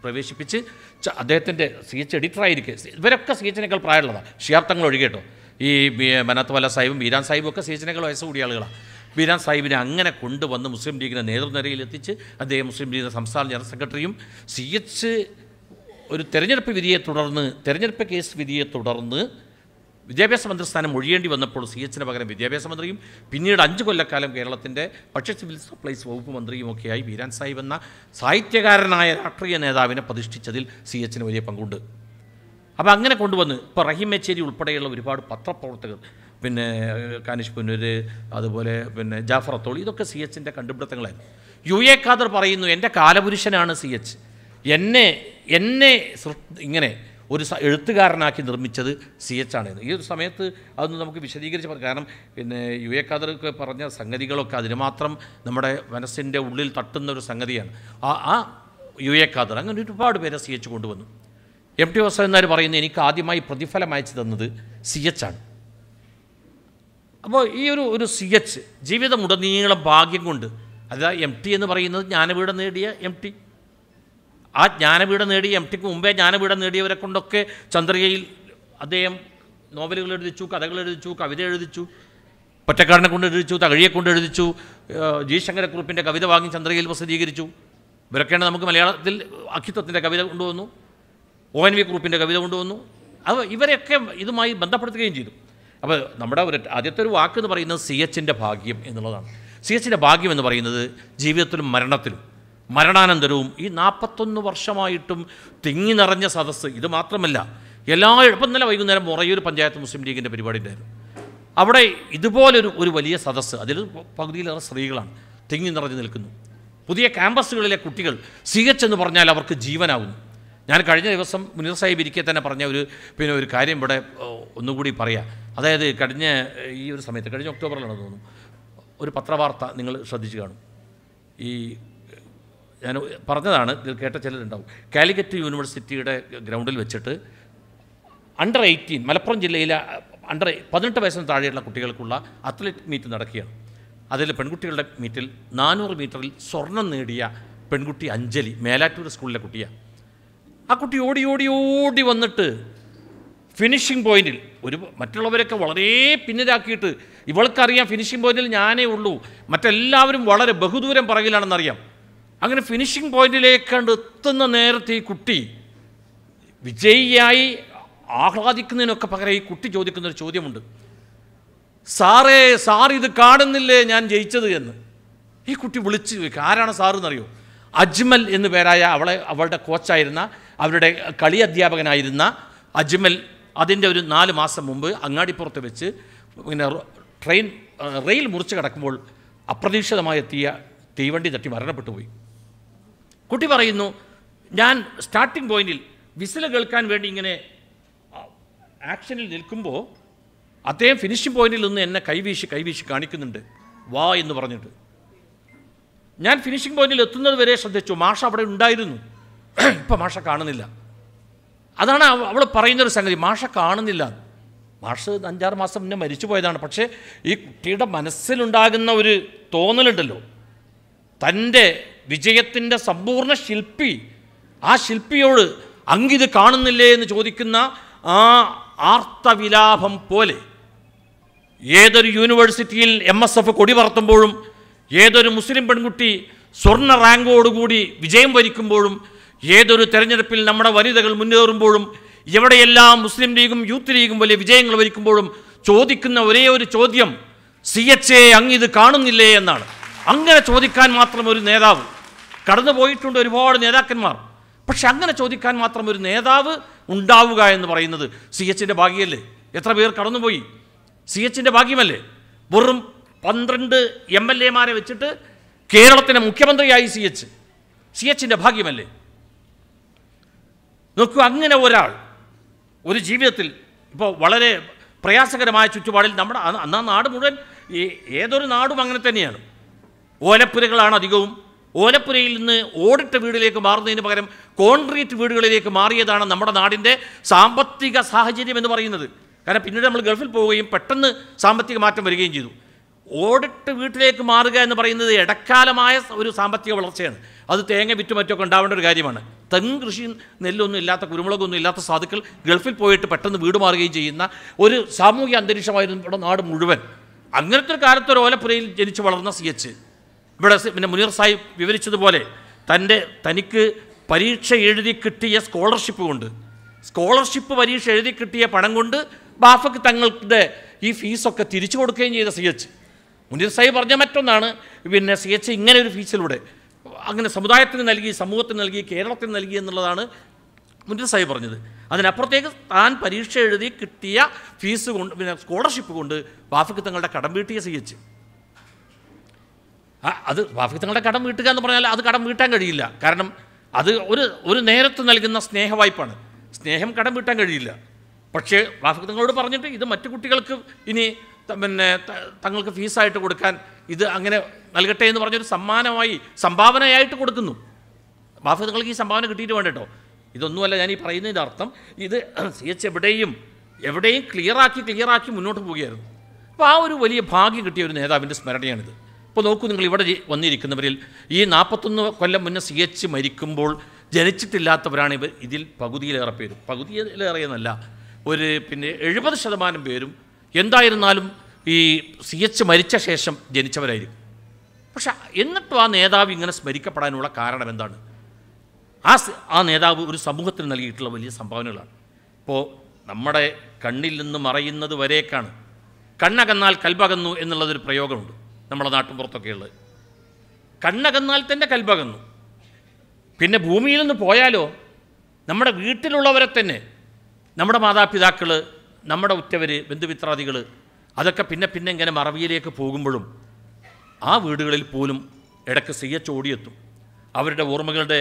പ്രവേശിപ്പിച്ച് അദ്ദേഹത്തിൻ്റെ സി എച്ച് എഡിറ്ററായിരിക്കും ഇവരൊക്കെ സി എച്ചിനേക്കാൾ പ്രായമുള്ളതാണ് ഷിയാർത്ഥങ്ങൾ ഒഴികെട്ടോ ഈ മനത്തുവല സാഹിബും ബീരാൻ സാഹിബും ഒക്കെ സി എച്ചിനേക്കാൾ വയസ്സ് കൂടിയ ആളുകളാണ് ബീരാൻ സാഹിബിനെ അങ്ങനെ കൊണ്ടുവന്ന് മുസ്ലിം ലീഗിനെ നേതൃനിരയിൽ എത്തിച്ച് അദ്ദേഹം മുസ്ലിം ലീഗിൻ്റെ സംസ്ഥാന ജനറൽ സെക്രട്ടറിയും സി എച്ച് ഒരു തെരഞ്ഞെടുപ്പ് വിധിയെ തുടർന്ന് തെരഞ്ഞെടുപ്പ് കേസ് വിധിയെ തുടർന്ന് വിദ്യാഭ്യാസ മന്ത്രിസ്ഥാനം ഒഴിയേണ്ടി വന്നപ്പോൾ സി എച്ചിന് പകരം വിദ്യാഭ്യാസ മന്ത്രിയും പിന്നീട് അഞ്ച് കൊല്ലക്കാലം കേരളത്തിൻ്റെ ഭക്ഷ്യ സിവിൽ സപ്ലൈസ് വകുപ്പ് മന്ത്രിയുമൊക്കെയായി വീരാൻ സാഹിബ് എന്ന സാഹിത്യകാരനായ രാഷ്ട്രീയ നേതാവിനെ പ്രതിഷ്ഠിച്ചതിൽ സി എച്ചിന് വലിയ പങ്കുണ്ട് അപ്പോൾ അങ്ങനെ കൊണ്ടുവന്ന് ഇപ്പോൾ റഹീം മെച്ചേരി ഉൾപ്പെടെയുള്ള ഒരുപാട് പത്രപ്രവർത്തകർ പിന്നെ കാനിഷ് പുനൂര് അതുപോലെ പിന്നെ ജാഫർ അത്തോൾ ഇതൊക്കെ സി എച്ചിൻ്റെ കണ്ടുപിടുത്തങ്ങളായിരുന്നു യു എ ഖാദർ പറയുന്നു എൻ്റെ കാലപുരുഷനാണ് സി എച്ച് എന്നെ എന്നെ ഇങ്ങനെ ഒരു എഴുത്തുകാരനാക്കി നിർമ്മിച്ചത് സി എച്ച് ആണ് ഈ ഒരു സമയത്ത് അതൊന്നും നമുക്ക് വിശദീകരിച്ച് പറയാം കാരണം പിന്നെ യു എ ഖാദർക്ക് പറഞ്ഞ സംഗതികളൊക്കെ അതിനുമാത്രം നമ്മുടെ മനസ്സിൻ്റെ ഉള്ളിൽ തട്ടുന്ന ഒരു സംഗതിയാണ് ആ ആ യു എ ഖാദർ അങ്ങനെ ഒരുപാട് പേരെ സി എച്ച് കൊണ്ടുവന്നു എം ടി വസവന്നാർ പറയുന്നത് എനിക്ക് ആദ്യമായി പ്രതിഫലം അയച്ചു തന്നത് സി എച്ച് ആണ് അപ്പോൾ ഈ ഒരു ഒരു സി എച്ച് ജീവിതമുടനീളം ഭാഗ്യം കൊണ്ട് അതായത് എം ടി എന്ന് പറയുന്നത് ജ്ഞാനപീഠം നേടിയ എം ടി ആ ജ്ഞാനപീഠം നേടിയ എം ടിക്ക് മുമ്പേ ജ്ഞാനപീഠം നേടിയവരെ കൊണ്ടൊക്കെ ചന്ദ്രികയിൽ അദ്ദേഹം നോവലുകൾ എഴുതിച്ചു കഥകൾ എഴുതിച്ചു കവിത എഴുതിച്ചു പൊറ്റക്കാടിനെ കൊണ്ട് എഴുതിച്ചു തകഴിയെ കൊണ്ട് എഴുതിച്ചു ജി ശങ്കരക്കുറുപ്പിൻ്റെ കവിത വാങ്ങി ചന്ദ്രികയിൽ പ്രസിദ്ധീകരിച്ചു ഇവരൊക്കെയാണ് നമുക്ക് മലയാളത്തിൽ അഖിത്വത്തിൻ്റെ കവിത കൊണ്ടുവന്നു ഒ എൻ വി കുറിപ്പിൻ്റെ കവിത കൊണ്ടുവന്നു അവ ഇവരെയൊക്കെ ഇതുമായി ബന്ധപ്പെടുത്തുകയും ചെയ്തു അപ്പോൾ നമ്മുടെ ഒരു ആദ്യത്തെ ഒരു വാക്ക് എന്ന് പറയുന്നത് സി എച്ചിൻ്റെ ഭാഗ്യം എന്നുള്ളതാണ് സി എച്ചിൻ്റെ ഭാഗ്യം എന്ന് പറയുന്നത് ജീവിതത്തിലും മരണത്തിലും മരണാനന്തരവും ഈ നാൽപ്പത്തൊന്ന് വർഷമായിട്ടും തിങ്ങി നിറഞ്ഞ സദസ്സ് ഇത് മാത്രമല്ല എല്ലാ ഇപ്പം ഇന്നലെ വൈകുന്നേരം മുറയൂർ പഞ്ചായത്ത് മുസ്ലിം ലീഗിൻ്റെ പരിപാടി ഉണ്ടായിരുന്നു അവിടെ ഇതുപോലൊരു ഒരു വലിയ സദസ്സ് അതിൽ പകുതിയിലേറെ സ്ത്രീകളാണ് തിങ്ങി നിറഞ്ഞു നിൽക്കുന്നു പുതിയ ക്യാമ്പസുകളിലെ കുട്ടികൾ സി എച്ച് എന്ന് പറഞ്ഞാൽ അവർക്ക് ജീവനാകുന്നു ഞാൻ കഴിഞ്ഞ ദിവസം മുനീർ സാഹിബ് ഇരിക്കെ തന്നെ പറഞ്ഞ ഒരു പിന്നെ ഒരു കാര്യം ഇവിടെ ഒന്നുകൂടി പറയാം അതായത് കഴിഞ്ഞ ഈ ഒരു സമയത്ത് കഴിഞ്ഞ ഒക്ടോബറിലാണ് തോന്നുന്നു ഒരു പത്രവാർത്ത നിങ്ങൾ ശ്രദ്ധിച്ചു കാണും ഈ ഞാൻ പറഞ്ഞതാണ് ഇതിൽ കേട്ട ചിലരുണ്ടാവും കാലിക്കറ്റ് യൂണിവേഴ്സിറ്റിയുടെ ഗ്രൗണ്ടിൽ വെച്ചിട്ട് അണ്ടർ എയ്റ്റീൻ മലപ്പുറം ജില്ലയിലെ അണ്ടർ uh, പതിനെട്ട് വയസ്സിന് താഴെയുള്ള കുട്ടികൾക്കുള്ള അത്ലറ്റിക് മീറ്റ് നടക്കുകയാണ് അതിൽ പെൺകുട്ടികളുടെ മീറ്റിൽ നാനൂറ് മീറ്ററിൽ സ്വർണം നേടിയ പെൺകുട്ടി അഞ്ജലി മേലാറ്റൂർ സ്കൂളിലെ കുട്ടിയാണ് ആ കുട്ടി ഓടി ഓടി ഓടി വന്നിട്ട് ഫിനിഷിംഗ് പോയിന്റിൽ ഒരു മറ്റുള്ളവരൊക്കെ വളരെ പിന്നിലാക്കിയിട്ട് ഇവൾക്കറിയാം ഫിനിഷിംഗ് പോയിന്റിൽ ഞാനേ ഉള്ളൂ മറ്റെല്ലാവരും വളരെ ബഹുദൂരം പിറകിലാണെന്നറിയാം അങ്ങനെ ഫിനിഷിംഗ് പോയിന്റിലേക്ക് കണ്ട് എത്തുന്ന നേരത്തെ ഈ കുട്ടി വിജയിയായി ആഹ്ലാദിക്കുന്നതിനൊക്കെ പകരം ഈ കുട്ടി ചോദിക്കുന്നൊരു ചോദ്യമുണ്ട് സാറേ സാർ ഇത് കാണുന്നില്ലേ ഞാൻ ജയിച്ചത് എന്ന് ഈ കുട്ടി വിളിച്ച് ചോദിക്കുക ആരാണ് സാറെന്നറിയോ അജ്മൽ എന്ന് പേരായ അവളെ അവളുടെ കോച്ചായിരുന്ന അവരുടെ കളി അധ്യാപകനായിരുന്ന അജ്മൽ അതിൻ്റെ ഒരു നാല് മാസം മുമ്പ് അങ്ങാടിപ്പുറത്ത് വെച്ച് പിന്നെ ട്രെയിൻ റെയിൽ മുറിച്ച് കിടക്കുമ്പോൾ അപ്രതീക്ഷിതമായി എത്തിയ തീവണ്ടി തട്ടി മരണപ്പെട്ടു പോയി കുട്ടി പറയുന്നു ഞാൻ സ്റ്റാർട്ടിംഗ് പോയിന്റിൽ വിസിൽ കേൾക്കാൻ വേണ്ടി ഇങ്ങനെ ആക്ഷനിൽ നിൽക്കുമ്പോൾ അദ്ദേഹം ഫിനിഷിംഗ് പോയിന്റിൽ നിന്ന് എന്നെ കൈവീശി കൈവീശി കാണിക്കുന്നുണ്ട് വാ എന്ന് പറഞ്ഞിട്ട് ഞാൻ ഫിനിഷിംഗ് പോയിന്റിൽ എത്തുന്നത് വരെ ശ്രദ്ധിച്ചു മാഷ അവിടെ ഉണ്ടായിരുന്നു ഇപ്പം മാഷ കാണുന്നില്ല അതാണ് അവൾ പറയുന്നൊരു സംഗതി മാഷ കാണുന്നില്ല മാഷ് അഞ്ചാറ് മാസം മുന്നേ മരിച്ചു പോയതാണ് പക്ഷേ ഈ കുട്ടിയുടെ മനസ്സിലുണ്ടാകുന്ന ഒരു തോന്നലുണ്ടല്ലോ തൻ്റെ വിജയത്തിൻ്റെ സമ്പൂർണ്ണ ശില്പി ആ ശില്പിയോട് അങ്കിത് കാണുന്നില്ലേ എന്ന് ചോദിക്കുന്ന ആ ആർത്തവിലാഭം പോലെ ഏതൊരു യൂണിവേഴ്സിറ്റിയിൽ എം എസ് എഫ് കൊടി പറത്തുമ്പോഴും ഏതൊരു മുസ്ലിം പെൺകുട്ടി സ്വർണ്ണ റാങ്കോടുകൂടി വിജയം വരിക്കുമ്പോഴും ഏതൊരു തെരഞ്ഞെടുപ്പിൽ നമ്മുടെ വനിതകൾ മുന്നേറുമ്പോഴും എവിടെയെല്ലാം മുസ്ലിം ലീഗും യൂത്ത് ലീഗും വലിയ വിജയങ്ങൾ വരിക്കുമ്പോഴും ചോദിക്കുന്ന ഒരേ ഒരു ചോദ്യം സി എച്ച് എ അങ്ങിത് കാണുന്നില്ലേ എന്നാണ് അങ്ങനെ ചോദിക്കാൻ മാത്രം ഒരു നേതാവ് കടന്നു പോയിട്ടുണ്ട് ഒരുപാട് നേതാക്കന്മാർ പക്ഷെ അങ്ങനെ ചോദിക്കാൻ മാത്രം ഒരു നേതാവ് ഉണ്ടാവുക എന്ന് പറയുന്നത് സി എച്ചിൻ്റെ ഭാഗ്യമല്ലേ എത്ര പേർ കടന്നുപോയി സി എച്ചിൻ്റെ ഭാഗ്യമല്ലേ വെറും പന്ത്രണ്ട് എം എൽ എമാരെ വെച്ചിട്ട് കേരളത്തിൻ്റെ മുഖ്യമന്ത്രിയായി സി എച്ച് സി എച്ചിൻ്റെ ഭാഗ്യമല്ലേ നോക്കൂ അങ്ങനെ ഒരാൾ ഒരു ജീവിതത്തിൽ ഇപ്പോൾ വളരെ പ്രയാസകരമായ ചുറ്റുപാടിൽ നമ്മുടെ അന്നാ നാട് മുഴുവൻ ഏതൊരു നാടും അങ്ങനെ തന്നെയാണ് ഓലപ്പുരകളാണ് അധികവും ഓലപ്പുരയിൽ നിന്ന് ഓടിട്ട വീടിലേക്ക് മാറുന്നതിന് പകരം കോൺക്രീറ്റ് വീടുകളിലേക്ക് മാറിയതാണ് നമ്മുടെ നാടിൻ്റെ സാമ്പത്തിക സാഹചര്യം എന്ന് പറയുന്നത് കാരണം പിന്നീട് നമ്മൾ ഗൾഫിൽ പോവുകയും പെട്ടെന്ന് സാമ്പത്തിക മാറ്റം വരികയും ചെയ്തു ഓടിട്ട് വീട്ടിലേക്ക് മാറുക എന്ന് പറയുന്നത് ഇടക്കാലമായ ഒരു സാമ്പത്തിക വളർച്ചയാണ് അത് തേങ്ങ വിറ്റും മറ്റൊക്കെ ഉണ്ടാവേണ്ട ഒരു കാര്യമാണ് തെങ്ങ് കൃഷി നെല്ലൊന്നും ഇല്ലാത്ത കുരുമുളകൊന്നും ഇല്ലാത്ത സാധുക്കൾ ഗൾഫിൽ പോയിട്ട് പെട്ടെന്ന് വീട് മാറുകയും ചെയ്യുന്ന ഒരു സാമൂഹിക അന്തരീക്ഷമായിരുന്നു ഇവിടെ നാട് മുഴുവൻ അങ്ങനത്തെ ഒരു കാലത്ത് ഒരു ഓലപ്പുരയിൽ ജനിച്ചു വളർന്ന സി എച്ച് ഇവിടെ പിന്നെ മുനീർ സാഹിബ് വിവരിച്ചതുപോലെ തൻ്റെ തനിക്ക് പരീക്ഷ എഴുതി കിട്ടിയ സ്കോളർഷിപ്പ് കൊണ്ട് സ്കോളർഷിപ്പ് പരീക്ഷ എഴുതി കിട്ടിയ പണം കൊണ്ട് ബാഫക്ക് തങ്ങളുടെ ഈ ഫീസൊക്കെ തിരിച്ചു കൊടുക്കുകയും ചെയ്ത സി എച്ച് മുനീർ സാഹിബ് പറഞ്ഞ മറ്റൊന്നാണ് പിന്നെ സി എച്ച് ഇങ്ങനെ ഒരു ഫീസിലൂടെ അങ്ങനെ സമുദായത്തിന് നൽകി സമൂഹത്തിന് നൽകി കേരളത്തിന് നൽകി എന്നുള്ളതാണ് മുനീർ സാഹിബ് പറഞ്ഞത് അതിനപ്പുറത്തേക്ക് താൻ പരീക്ഷ എഴുതി കിട്ടിയ ഫീസ് കൊണ്ട് പിന്നെ സ്കോളർഷിപ്പ് കൊണ്ട് ബാഫക്ക് തങ്ങളുടെ കടം വീട്ടിയ സി എച്ച് അത് വാഫിത്തങ്ങളുടെ കടം വീട്ടുക എന്ന് പറഞ്ഞാൽ അത് കടം വീട്ടാൻ കഴിയില്ല കാരണം അത് ഒരു ഒരു നേരത്ത് നൽകുന്ന സ്നേഹവായ്പാണ് സ്നേഹം കടം വീട്ടാൻ കഴിയില്ല പക്ഷേ വാഫിത്തങ്ങളോട് പറഞ്ഞിട്ട് ഇത് മറ്റു കുട്ടികൾക്ക് ഇനി പിന്നെ തങ്ങൾക്ക് ഫീസായിട്ട് കൊടുക്കാൻ ഇത് അങ്ങനെ നൽകട്ടെ എന്ന് പറഞ്ഞൊരു സമ്മാനമായി സംഭാവനയായിട്ട് കൊടുക്കുന്നു വാഫിത്തങ്ങൾക്ക് ഈ സംഭാവന കിട്ടിയിട്ട് വേണ്ടട്ടോ ഇതൊന്നുമല്ല ഞാൻ ഈ പറയുന്നതിൻ്റെ അർത്ഥം ഇത് സി എച്ച് എവിടെയും എവിടെയും ക്ലിയറാക്കി ക്ലിയറാക്കി മുന്നോട്ട് പോവുകയായിരുന്നു അപ്പോൾ ആ ഒരു വലിയ ഭാഗ്യം കിട്ടിയ ഒരു നേതാവിൻ്റെ സ്മരണയാണിത് ഇപ്പോൾ നോക്കൂ നിങ്ങൾ ഇവിടെ വന്നിരിക്കുന്നവരിൽ ഈ നാൽപ്പത്തൊന്ന് കൊല്ലം മുന്നേ സി എച്ച് മരിക്കുമ്പോൾ ജനിച്ചിട്ടില്ലാത്തവരാണ് ഇവർ ഇതിൽ പകുതിയിലേറെ പേരും പകുതിയിലേറെ എന്നല്ല ഒരു പിന്നെ എഴുപത് ശതമാനം പേരും എന്തായിരുന്നാലും ഈ സി എച്ച് മരിച്ച ശേഷം ജനിച്ചവരായിരിക്കും പക്ഷെ എന്നിട്ടും ആ നേതാവ് ഇങ്ങനെ സ്മരിക്കപ്പെടാനുള്ള കാരണം എന്താണ് ആ ആ നേതാവ് ഒരു സമൂഹത്തിന് നൽകിയിട്ടുള്ള വലിയ സംഭാവനകളാണ് ഇപ്പോൾ നമ്മുടെ കണ്ണിൽ നിന്ന് മറയുന്നത് വരെയൊക്കെയാണ് കണ്ണകന്നാൽ കൽപകന്നു എന്നുള്ളതൊരു പ്രയോഗമുണ്ട് നമ്മുടെ നാട്ടുപുറത്തൊക്കെ ഉള്ളത് കണ്ണകന്നാൽ തന്നെ കൽപകന്നു പിന്നെ ഭൂമിയിൽ നിന്ന് പോയാലോ നമ്മുടെ വീട്ടിലുള്ളവരെ തന്നെ നമ്മുടെ മാതാപിതാക്കൾ നമ്മുടെ ഉറ്റവർ ബന്ധുമിത്രാദികൾ അതൊക്കെ പിന്നെ പിന്നെ ഇങ്ങനെ മറവിയിലേക്ക് പോകുമ്പോഴും ആ വീടുകളിൽ പോലും ഇടയ്ക്ക് സി എച്ച് ഓടിയെത്തും അവരുടെ ഓർമ്മകളുടെ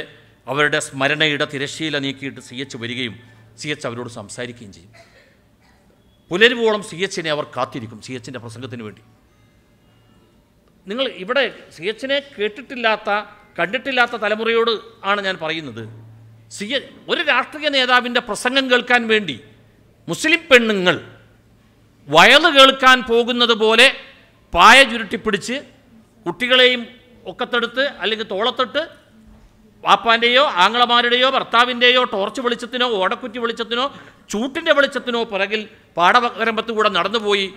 അവരുടെ സ്മരണയുടെ തിരശ്ശീല നീക്കിയിട്ട് സി എച്ച് വരികയും സി എച്ച് അവരോട് സംസാരിക്കുകയും ചെയ്യും പുലരുവോളം സി എച്ചിനെ അവർ കാത്തിരിക്കും സി എച്ചിൻ്റെ പ്രസംഗത്തിന് വേണ്ടി നിങ്ങൾ ഇവിടെ സി എച്ചിനെ കേട്ടിട്ടില്ലാത്ത കണ്ടിട്ടില്ലാത്ത തലമുറയോട് ആണ് ഞാൻ പറയുന്നത് സി ഒരു രാഷ്ട്രീയ നേതാവിൻ്റെ പ്രസംഗം കേൾക്കാൻ വേണ്ടി മുസ്ലിം പെണ്ണുങ്ങൾ വയറ് കേൾക്കാൻ പോകുന്നത് പോലെ പായ ചുരുട്ടിപ്പിടിച്ച് കുട്ടികളെയും ഒക്കത്തെടുത്ത് അല്ലെങ്കിൽ തോളത്തിട്ട് വാപ്പാൻ്റെയോ ആങ്ങളമാരുടെയോ ഭർത്താവിൻ്റെയോ ടോർച്ച് വെളിച്ചത്തിനോ ഓടക്കുറ്റി വെളിച്ചത്തിനോ ചൂട്ടിൻ്റെ വെളിച്ചത്തിനോ പിറകിൽ പാടവരമ്പത്തുകൂടെ നടന്നുപോയി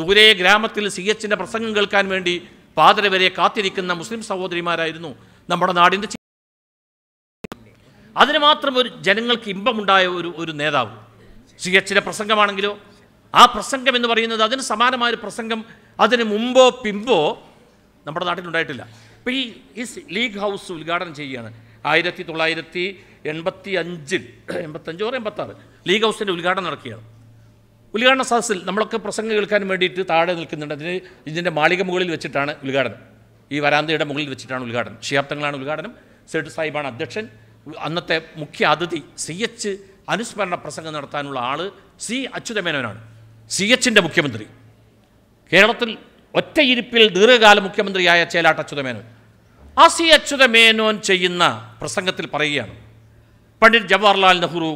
ദൂരെ ഗ്രാമത്തിൽ സി എച്ചിൻ്റെ പ്രസംഗം കേൾക്കാൻ വേണ്ടി പാതിര വരെ കാത്തിരിക്കുന്ന മുസ്ലിം സഹോദരിമാരായിരുന്നു നമ്മുടെ നാടിൻ്റെ അതിന് മാത്രം ഒരു ജനങ്ങൾക്ക് ഇമ്പമുണ്ടായ ഒരു ഒരു നേതാവ് സി എച്ചിലെ പ്രസംഗമാണെങ്കിലോ ആ പ്രസംഗം എന്ന് പറയുന്നത് അതിന് സമാനമായൊരു പ്രസംഗം അതിന് മുമ്പോ പിമ്പോ നമ്മുടെ നാട്ടിലുണ്ടായിട്ടില്ല ഉണ്ടായിട്ടില്ല ഈ ഈ ലീഗ് ഹൗസ് ഉദ്ഘാടനം ചെയ്യുകയാണ് ആയിരത്തി തൊള്ളായിരത്തി എൺപത്തി അഞ്ചിൽ എൺപത്തഞ്ചോ ഓർ എൺപത്താറ് ലീഗ് ഹൗസിൻ്റെ ഉദ്ഘാടനം നടക്കുകയാണ് ഉദ്ഘാടന സദസ്സിൽ നമ്മളൊക്കെ പ്രസംഗം കേൾക്കാൻ വേണ്ടിയിട്ട് താഴെ നിൽക്കുന്നുണ്ട് അതിന് ഇതിൻ്റെ മാളിക മുകളിൽ വെച്ചിട്ടാണ് ഉദ്ഘാടനം ഈ വരാന്തയുടെ മുകളിൽ വെച്ചിട്ടാണ് ഉദ്ഘാടനം ശിയാബ്ദങ്ങളാണ് ഉദ്ഘാടനം സേട്ട് സാഹിബാണ് അധ്യക്ഷൻ അന്നത്തെ മുഖ്യ അതിഥി സി എച്ച് അനുസ്മരണ പ്രസംഗം നടത്താനുള്ള ആൾ സി അച്യുതമേനോനാണ് സി എച്ചിൻ്റെ മുഖ്യമന്ത്രി കേരളത്തിൽ ഒറ്റയിരിപ്പിൽ ദീർഘകാല മുഖ്യമന്ത്രിയായ ചേലാട്ട് അച്യുതമേനോൻ ആ സി അച്യുതമേനോൻ ചെയ്യുന്ന പ്രസംഗത്തിൽ പറയുകയാണ് പണ്ഡിറ്റ് ജവഹർലാൽ നെഹ്റു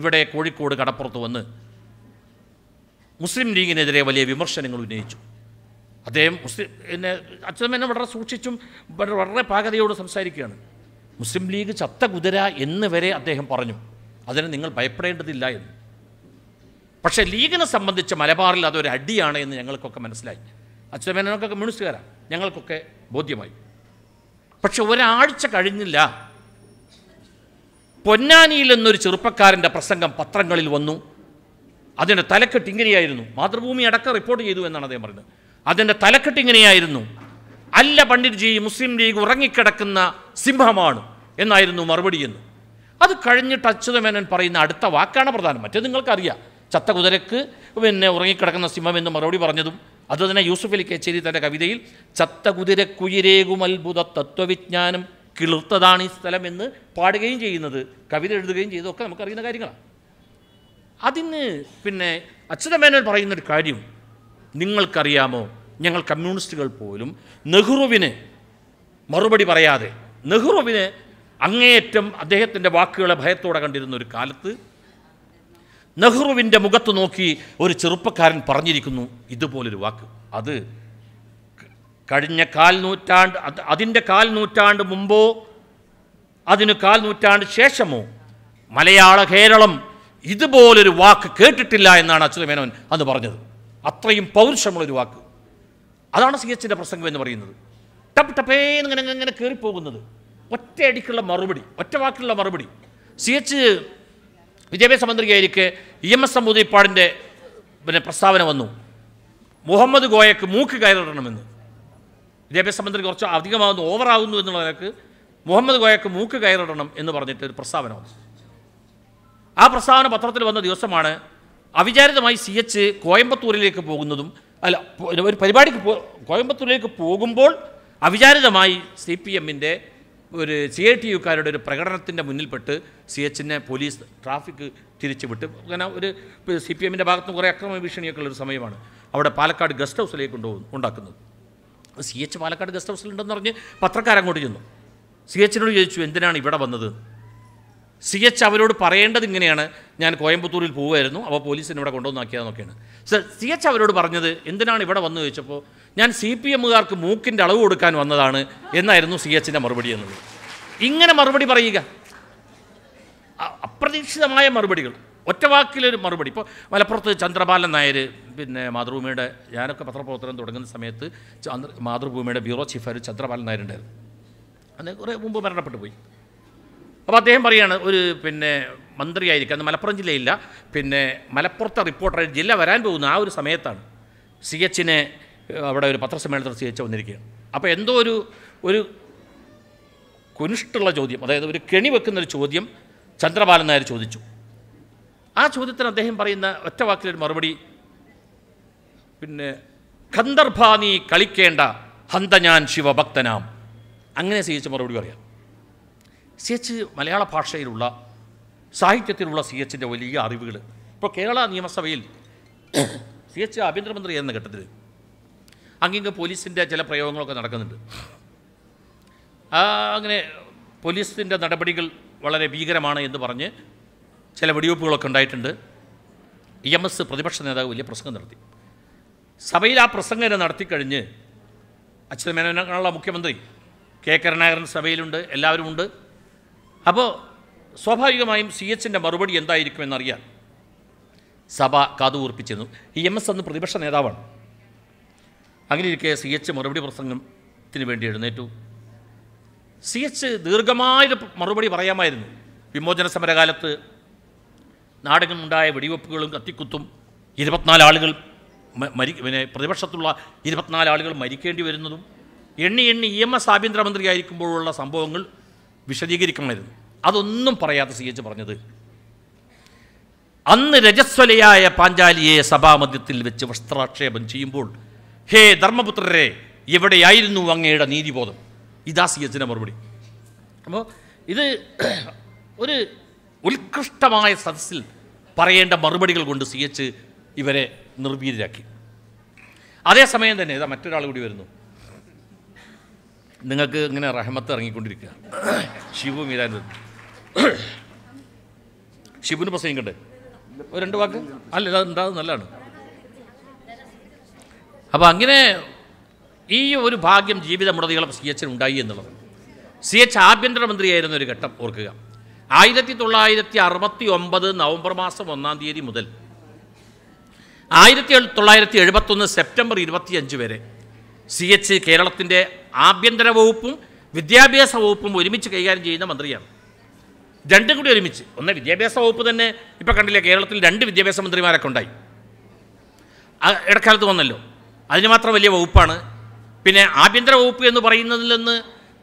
ഇവിടെ കോഴിക്കോട് കടപ്പുറത്ത് വന്ന് മുസ്ലിം ലീഗിനെതിരെ വലിയ വിമർശനങ്ങൾ ഉന്നയിച്ചു അദ്ദേഹം മുസ്ലിം പിന്നെ അച്യുതമേനോൻ വളരെ സൂക്ഷിച്ചും വളരെ പാകതയോട് സംസാരിക്കുകയാണ് മുസ്ലിം ലീഗ് ചത്ത കുതിര എന്ന് വരെ അദ്ദേഹം പറഞ്ഞു അതിന് നിങ്ങൾ ഭയപ്പെടേണ്ടതില്ല എന്ന് പക്ഷേ ലീഗിനെ സംബന്ധിച്ച് മലബാറിൽ അതൊരു അടിയാണ് എന്ന് ഞങ്ങൾക്കൊക്കെ മനസ്സിലായി അച്യുതമേനോനൊക്കെ കമ്മ്യൂണിസ്റ്റുകാരാണ് ഞങ്ങൾക്കൊക്കെ ബോധ്യമായി പക്ഷെ ഒരാഴ്ച കഴിഞ്ഞില്ല പൊന്നാനിയിൽ എന്നൊരു ചെറുപ്പക്കാരൻ്റെ പ്രസംഗം പത്രങ്ങളിൽ വന്നു അതിൻ്റെ തലക്കെട്ട് ഇങ്ങനെയായിരുന്നു മാതൃഭൂമി അടക്കം റിപ്പോർട്ട് ചെയ്തു എന്നാണ് അദ്ദേഹം പറയുന്നത് അതിൻ്റെ തലക്കെട്ട് ഇങ്ങനെയായിരുന്നു അല്ല പണ്ഡിറ്റ് ജി മുസ്ലിം ലീഗ് ഉറങ്ങിക്കിടക്കുന്ന സിംഹമാണ് എന്നായിരുന്നു മറുപടി എന്ന് അത് കഴിഞ്ഞിട്ട് അച്യുതമേനൻ പറയുന്ന അടുത്ത വാക്കാണ് പ്രധാനം മറ്റേ നിങ്ങൾക്കറിയാം ചത്ത കുതിരക്ക് പിന്നെ ഉറങ്ങിക്കിടക്കുന്ന സിംഹം എന്ന് മറുപടി പറഞ്ഞതും അത് തന്നെ യൂസുഫ് അലി കച്ചേരി തൻ്റെ കവിതയിൽ ചത്ത കുതിരക്കുയിരേകും അത്ഭുത തത്വവിജ്ഞാനം കിളിർത്തതാണ് ഈ സ്ഥലം എന്ന് പാടുകയും ചെയ്യുന്നത് കവിത എഴുതുകയും ചെയ്തതൊക്കെ നമുക്കറിയുന്ന കാര്യങ്ങളാണ് അതിന് പിന്നെ അച്യുതമേനോൻ പറയുന്നൊരു കാര്യം നിങ്ങൾക്കറിയാമോ ഞങ്ങൾ കമ്മ്യൂണിസ്റ്റുകൾ പോലും നെഹ്റുവിന് മറുപടി പറയാതെ നെഹ്റുവിന് അങ്ങേയറ്റം അദ്ദേഹത്തിൻ്റെ വാക്കുകളെ ഭയത്തോടെ കണ്ടിരുന്ന ഒരു കാലത്ത് നെഹ്റുവിൻ്റെ മുഖത്ത് നോക്കി ഒരു ചെറുപ്പക്കാരൻ പറഞ്ഞിരിക്കുന്നു ഇതുപോലൊരു വാക്ക് അത് കഴിഞ്ഞ കാൽനൂറ്റാണ്ട് നൂറ്റാണ്ട് അതിൻ്റെ കാൽനൂറ്റാണ്ട് നൂറ്റാണ്ട് മുമ്പോ അതിന് കാൽനൂറ്റാണ്ട് നൂറ്റാണ്ട് ശേഷമോ മലയാള കേരളം ഇതുപോലൊരു വാക്ക് കേട്ടിട്ടില്ല എന്നാണ് അച്യുതമേനോൻ അന്ന് പറഞ്ഞത് അത്രയും പൗരുഷമുള്ളൊരു വാക്ക് അതാണ് സി എച്ചിൻ്റെ പ്രസംഗം എന്ന് പറയുന്നത് ടപ്പ് ടപ്പേ ഇങ്ങനെ കയറിപ്പോകുന്നത് ഒറ്റയടിക്കുള്ള മറുപടി ഒറ്റ വാക്കിലുള്ള മറുപടി സി എച്ച് വിദ്യാഭ്യാസ മന്ത്രിയായിരിക്കെ ഇ എം എസ് സമ്മൂതിപ്പാടിൻ്റെ പിന്നെ പ്രസ്താവന വന്നു മുഹമ്മദ് ഗോയക്ക് മൂക്ക് കയറിടണമെന്ന് വിദ്യാഭ്യാസ മന്ത്രി കുറച്ച് അധികമാകുന്നു ഓവറാകുന്നു എന്നുള്ളവർക്ക് മുഹമ്മദ് ഗോയക്ക് മൂക്ക് കയറിടണം എന്ന് പറഞ്ഞിട്ട് ഒരു പ്രസ്താവന വന്നു ആ പ്രസ്താവന പത്രത്തിൽ വന്ന ദിവസമാണ് അവിചാരിതമായി സി എച്ച് കോയമ്പത്തൂരിലേക്ക് പോകുന്നതും അല്ല ഒരു പരിപാടിക്ക് പോ കോയമ്പത്തൂരിലേക്ക് പോകുമ്പോൾ അവിചാരിതമായി സി പി എമ്മിൻ്റെ ഒരു സി ഐ ടി യുക്കാരുടെ ഒരു പ്രകടനത്തിൻ്റെ മുന്നിൽപ്പെട്ട് സി എച്ചിനെ പോലീസ് ട്രാഫിക് തിരിച്ചു വിട്ട് അങ്ങനെ ഒരു സി പി എമ്മിൻ്റെ ഭാഗത്തുനിന്ന് കുറേ അക്രമ ഭീഷണിയൊക്കെ ഉള്ളൊരു സമയമാണ് അവിടെ പാലക്കാട് ഗസ്റ്റ് ഹൗസിലേക്ക് കൊണ്ടുപോകും ഉണ്ടാക്കുന്നത് സി എച്ച് പാലക്കാട് ഗസ്റ്റ് ഹൗസിലുണ്ടെന്ന് പറഞ്ഞ് പത്രക്കാരങ്ങോട്ട് ചെന്നു സി എച്ചിനോട് ചോദിച്ചു എന്തിനാണ് ഇവിടെ വന്നത് സി എച്ച് അവരോട് പറയേണ്ടത് ഇങ്ങനെയാണ് ഞാൻ കോയമ്പത്തൂരിൽ പോവുമായിരുന്നു അപ്പോൾ പോലീസിനെ ഇവിടെ കൊണ്ടുവന്നാക്കിയതെന്നൊക്കെയാണ് സർ സി എച്ച് അവരോട് പറഞ്ഞത് എന്തിനാണ് ഇവിടെ വന്നു ചോദിച്ചപ്പോൾ ഞാൻ സി പി എമ്മുകാർക്ക് മൂക്കിൻ്റെ അളവ് കൊടുക്കാൻ വന്നതാണ് എന്നായിരുന്നു സി എച്ചിൻ്റെ മറുപടി എന്നത് ഇങ്ങനെ മറുപടി പറയുക അപ്രതീക്ഷിതമായ മറുപടികൾ ഒറ്റ വാക്കിലൊരു മറുപടി ഇപ്പോൾ മലപ്പുറത്ത് ചന്ദ്രബാലൻ നായർ പിന്നെ മാതൃഭൂമിയുടെ ഞാനൊക്കെ പത്രപ്രവർത്തനം തുടങ്ങുന്ന സമയത്ത് മാതൃഭൂമിയുടെ ബ്യൂറോ ചീഫായിരുന്നു ചന്ദ്രബാലൻ നായരുണ്ടായിരുന്നു അന്ന് കുറേ മുമ്പ് മരണപ്പെട്ടു പോയി അപ്പോൾ അദ്ദേഹം പറയുകയാണ് ഒരു പിന്നെ മന്ത്രിയായിരിക്കും അന്ന് മലപ്പുറം ജില്ലയില്ല പിന്നെ മലപ്പുറത്തെ റിപ്പോർട്ടർ ജില്ല വരാൻ പോകുന്ന ആ ഒരു സമയത്താണ് സി എച്ചിനെ അവിടെ ഒരു പത്രസമ്മേളനത്തിൽ സി എച്ച് വന്നിരിക്കുകയാണ് അപ്പോൾ എന്തോ ഒരു ഒരു കുനിഷ്ടുള്ള ചോദ്യം അതായത് ഒരു കെണി വെക്കുന്നൊരു ചോദ്യം ചന്ദ്രബാലൻ നായർ ചോദിച്ചു ആ ചോദ്യത്തിന് അദ്ദേഹം പറയുന്ന ഒറ്റ വാക്കിലൊരു മറുപടി പിന്നെ ഖന്ദർഭാ കളിക്കേണ്ട ഹന്ത ഞാൻ ശിവഭക്തനാം അങ്ങനെ സ്വീകരിച്ച മറുപടി പറയാം സി എച്ച് മലയാള ഭാഷയിലുള്ള സാഹിത്യത്തിലുള്ള സി എച്ചിൻ്റെ വലിയ അറിവുകൾ ഇപ്പോൾ കേരള നിയമസഭയിൽ സി എച്ച് ആഭ്യന്തരമന്ത്രി എന്ന ഘട്ടത്തിൽ അങ്ങിങ്ങ് പോലീസിൻ്റെ ചില പ്രയോഗങ്ങളൊക്കെ നടക്കുന്നുണ്ട് അങ്ങനെ പോലീസിൻ്റെ നടപടികൾ വളരെ ഭീകരമാണ് എന്ന് പറഞ്ഞ് ചില വെടിവെപ്പുകളൊക്കെ ഉണ്ടായിട്ടുണ്ട് ഇ എം എസ് പ്രതിപക്ഷ നേതാവ് വലിയ പ്രസംഗം നടത്തി സഭയിൽ ആ പ്രസംഗം നടത്തിക്കഴിഞ്ഞ് അച്യുതമേനോനുള്ള മുഖ്യമന്ത്രി കെ കരുണാകരൻ സഭയിലുണ്ട് എല്ലാവരുമുണ്ട് അപ്പോൾ സ്വാഭാവികമായും സി എച്ചിൻ്റെ മറുപടി എന്തായിരിക്കുമെന്നറിയാൻ സഭ കാതുകൂർപ്പിച്ചിരുന്നു ഈ എം എസ് അന്ന് പ്രതിപക്ഷ നേതാവാണ് അങ്ങനെ ഇരിക്കെ സി എച്ച് മറുപടി പ്രസംഗത്തിന് വേണ്ടി എഴുന്നേറ്റു സി എച്ച് ദീർഘമായൊരു മറുപടി പറയാമായിരുന്നു വിമോചന സമരകാലത്ത് നാടകമുണ്ടായ വെടിവെപ്പുകളും കത്തിക്കുത്തും ഇരുപത്തിനാല് ആളുകൾ മരി പിന്നെ പ്രതിപക്ഷത്തുള്ള ഇരുപത്തിനാല് ആളുകൾ മരിക്കേണ്ടി വരുന്നതും എണ്ണി എണ്ണി ഇ എം എസ് ആഭ്യന്തരമന്ത്രിയായിരിക്കുമ്പോഴുള്ള സംഭവങ്ങൾ വിശദീകരിക്കണമായിരുന്നു അതൊന്നും പറയാതെ സി എച്ച് പറഞ്ഞത് അന്ന് രജസ്വലയായ പാഞ്ചാലിയെ സഭാമധ്യത്തിൽ വെച്ച് വസ്ത്രാക്ഷേപം ചെയ്യുമ്പോൾ ഹേ ധർമ്മപുത്രരെ എവിടെയായിരുന്നു അങ്ങയുടെ നീതിബോധം ഇതാ സി എച്ചിൻ്റെ മറുപടി അപ്പോൾ ഇത് ഒരു ഉത്കൃഷ്ടമായ സദസ്സിൽ പറയേണ്ട മറുപടികൾ കൊണ്ട് സി എച്ച് ഇവരെ നിർവീര്യരാക്കി അതേസമയം തന്നെ ഇതാ മറ്റൊരാൾ കൂടി വരുന്നു നിങ്ങൾക്ക് ഇങ്ങനെ റഹമത്ത് ഇറങ്ങിക്കൊണ്ടിരിക്കുക ശിവു മീരാനന്ദൻ ശിവുന് പ്രസംഗിക്കണ്ടേ ഒരു രണ്ട് വാക്ക് അല്ല ഇത് ഉണ്ടാകുന്നത് നല്ലതാണ് അപ്പോൾ അങ്ങനെ ഈ ഒരു ഭാഗ്യം ജീവിതമുടതികളെ സി ഉണ്ടായി എന്നുള്ളത് സി എച്ച് ആഭ്യന്തരമന്ത്രിയായിരുന്ന ഒരു ഘട്ടം ഓർക്കുക ആയിരത്തി തൊള്ളായിരത്തി അറുപത്തി ഒമ്പത് നവംബർ മാസം ഒന്നാം തീയതി മുതൽ ആയിരത്തി തൊള്ളായിരത്തി എഴുപത്തൊന്ന് സെപ്റ്റംബർ ഇരുപത്തിയഞ്ച് വരെ സി എച്ച് കേരളത്തിൻ്റെ ആഭ്യന്തര വകുപ്പും വിദ്യാഭ്യാസ വകുപ്പും ഒരുമിച്ച് കൈകാര്യം ചെയ്യുന്ന മന്ത്രിയാണ് രണ്ടും കൂടി ഒരുമിച്ച് ഒന്ന് വിദ്യാഭ്യാസ വകുപ്പ് തന്നെ ഇപ്പോൾ കണ്ടില്ലേ കേരളത്തിൽ രണ്ട് വിദ്യാഭ്യാസ മന്ത്രിമാരൊക്കെ ഉണ്ടായി ഇടക്കാലത്ത് വന്നല്ലോ അതിന് മാത്രം വലിയ വകുപ്പാണ് പിന്നെ ആഭ്യന്തര വകുപ്പ് എന്ന് പറയുന്നതിൽ നിന്ന്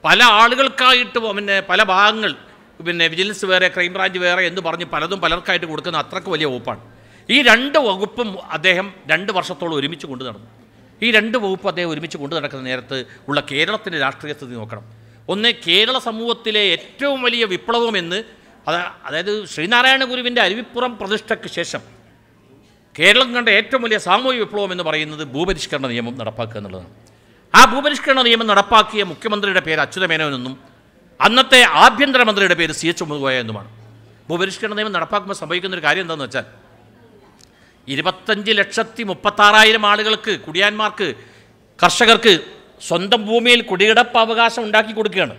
പല ആളുകൾക്കായിട്ട് പിന്നെ പല ഭാഗങ്ങൾ പിന്നെ വിജിലൻസ് വേറെ ക്രൈംബ്രാഞ്ച് വേറെ എന്ന് പറഞ്ഞ് പലതും പലർക്കായിട്ട് കൊടുക്കുന്ന അത്രക്ക് വലിയ വകുപ്പാണ് ഈ രണ്ട് വകുപ്പും അദ്ദേഹം രണ്ട് വർഷത്തോളം ഒരുമിച്ച് കൊണ്ടു നടന്നു ഈ രണ്ട് വകുപ്പ് അദ്ദേഹം ഒരുമിച്ച് കൊണ്ടു നടക്കുന്ന നേരത്ത് ഉള്ള കേരളത്തിൻ്റെ രാഷ്ട്രീയ സ്ഥിതി നോക്കണം ഒന്ന് കേരള സമൂഹത്തിലെ ഏറ്റവും വലിയ വിപ്ലവം എന്ന് അതായത് ശ്രീനാരായണ ഗുരുവിൻ്റെ അരുവിപ്പുറം പ്രതിഷ്ഠയ്ക്ക് ശേഷം കേരളം കണ്ട ഏറ്റവും വലിയ സാമൂഹിക വിപ്ലവം എന്ന് പറയുന്നത് ഭൂപരിഷ്കരണ നിയമം നടപ്പാക്കുക എന്നുള്ളതാണ് ആ ഭൂപരിഷ്കരണ നിയമം നടപ്പാക്കിയ മുഖ്യമന്ത്രിയുടെ പേര് അച്യുതമേനോനെന്നും അന്നത്തെ ആഭ്യന്തരമന്ത്രിയുടെ പേര് സി എച്ച് മുതുകോയ എന്നുമാണ് ഭൂപരിഷ്കരണ നിയമം നടപ്പാക്കുമ്പോൾ സംഭവിക്കുന്ന ഒരു കാര്യം എന്താണെന്ന് വെച്ചാൽ ഇരുപത്തഞ്ച് ലക്ഷത്തി മുപ്പത്താറായിരം ആളുകൾക്ക് കുടിയാന്മാർക്ക് കർഷകർക്ക് സ്വന്തം ഭൂമിയിൽ കുടിയിടപ്പ് അവകാശം ഉണ്ടാക്കി കൊടുക്കുകയാണ്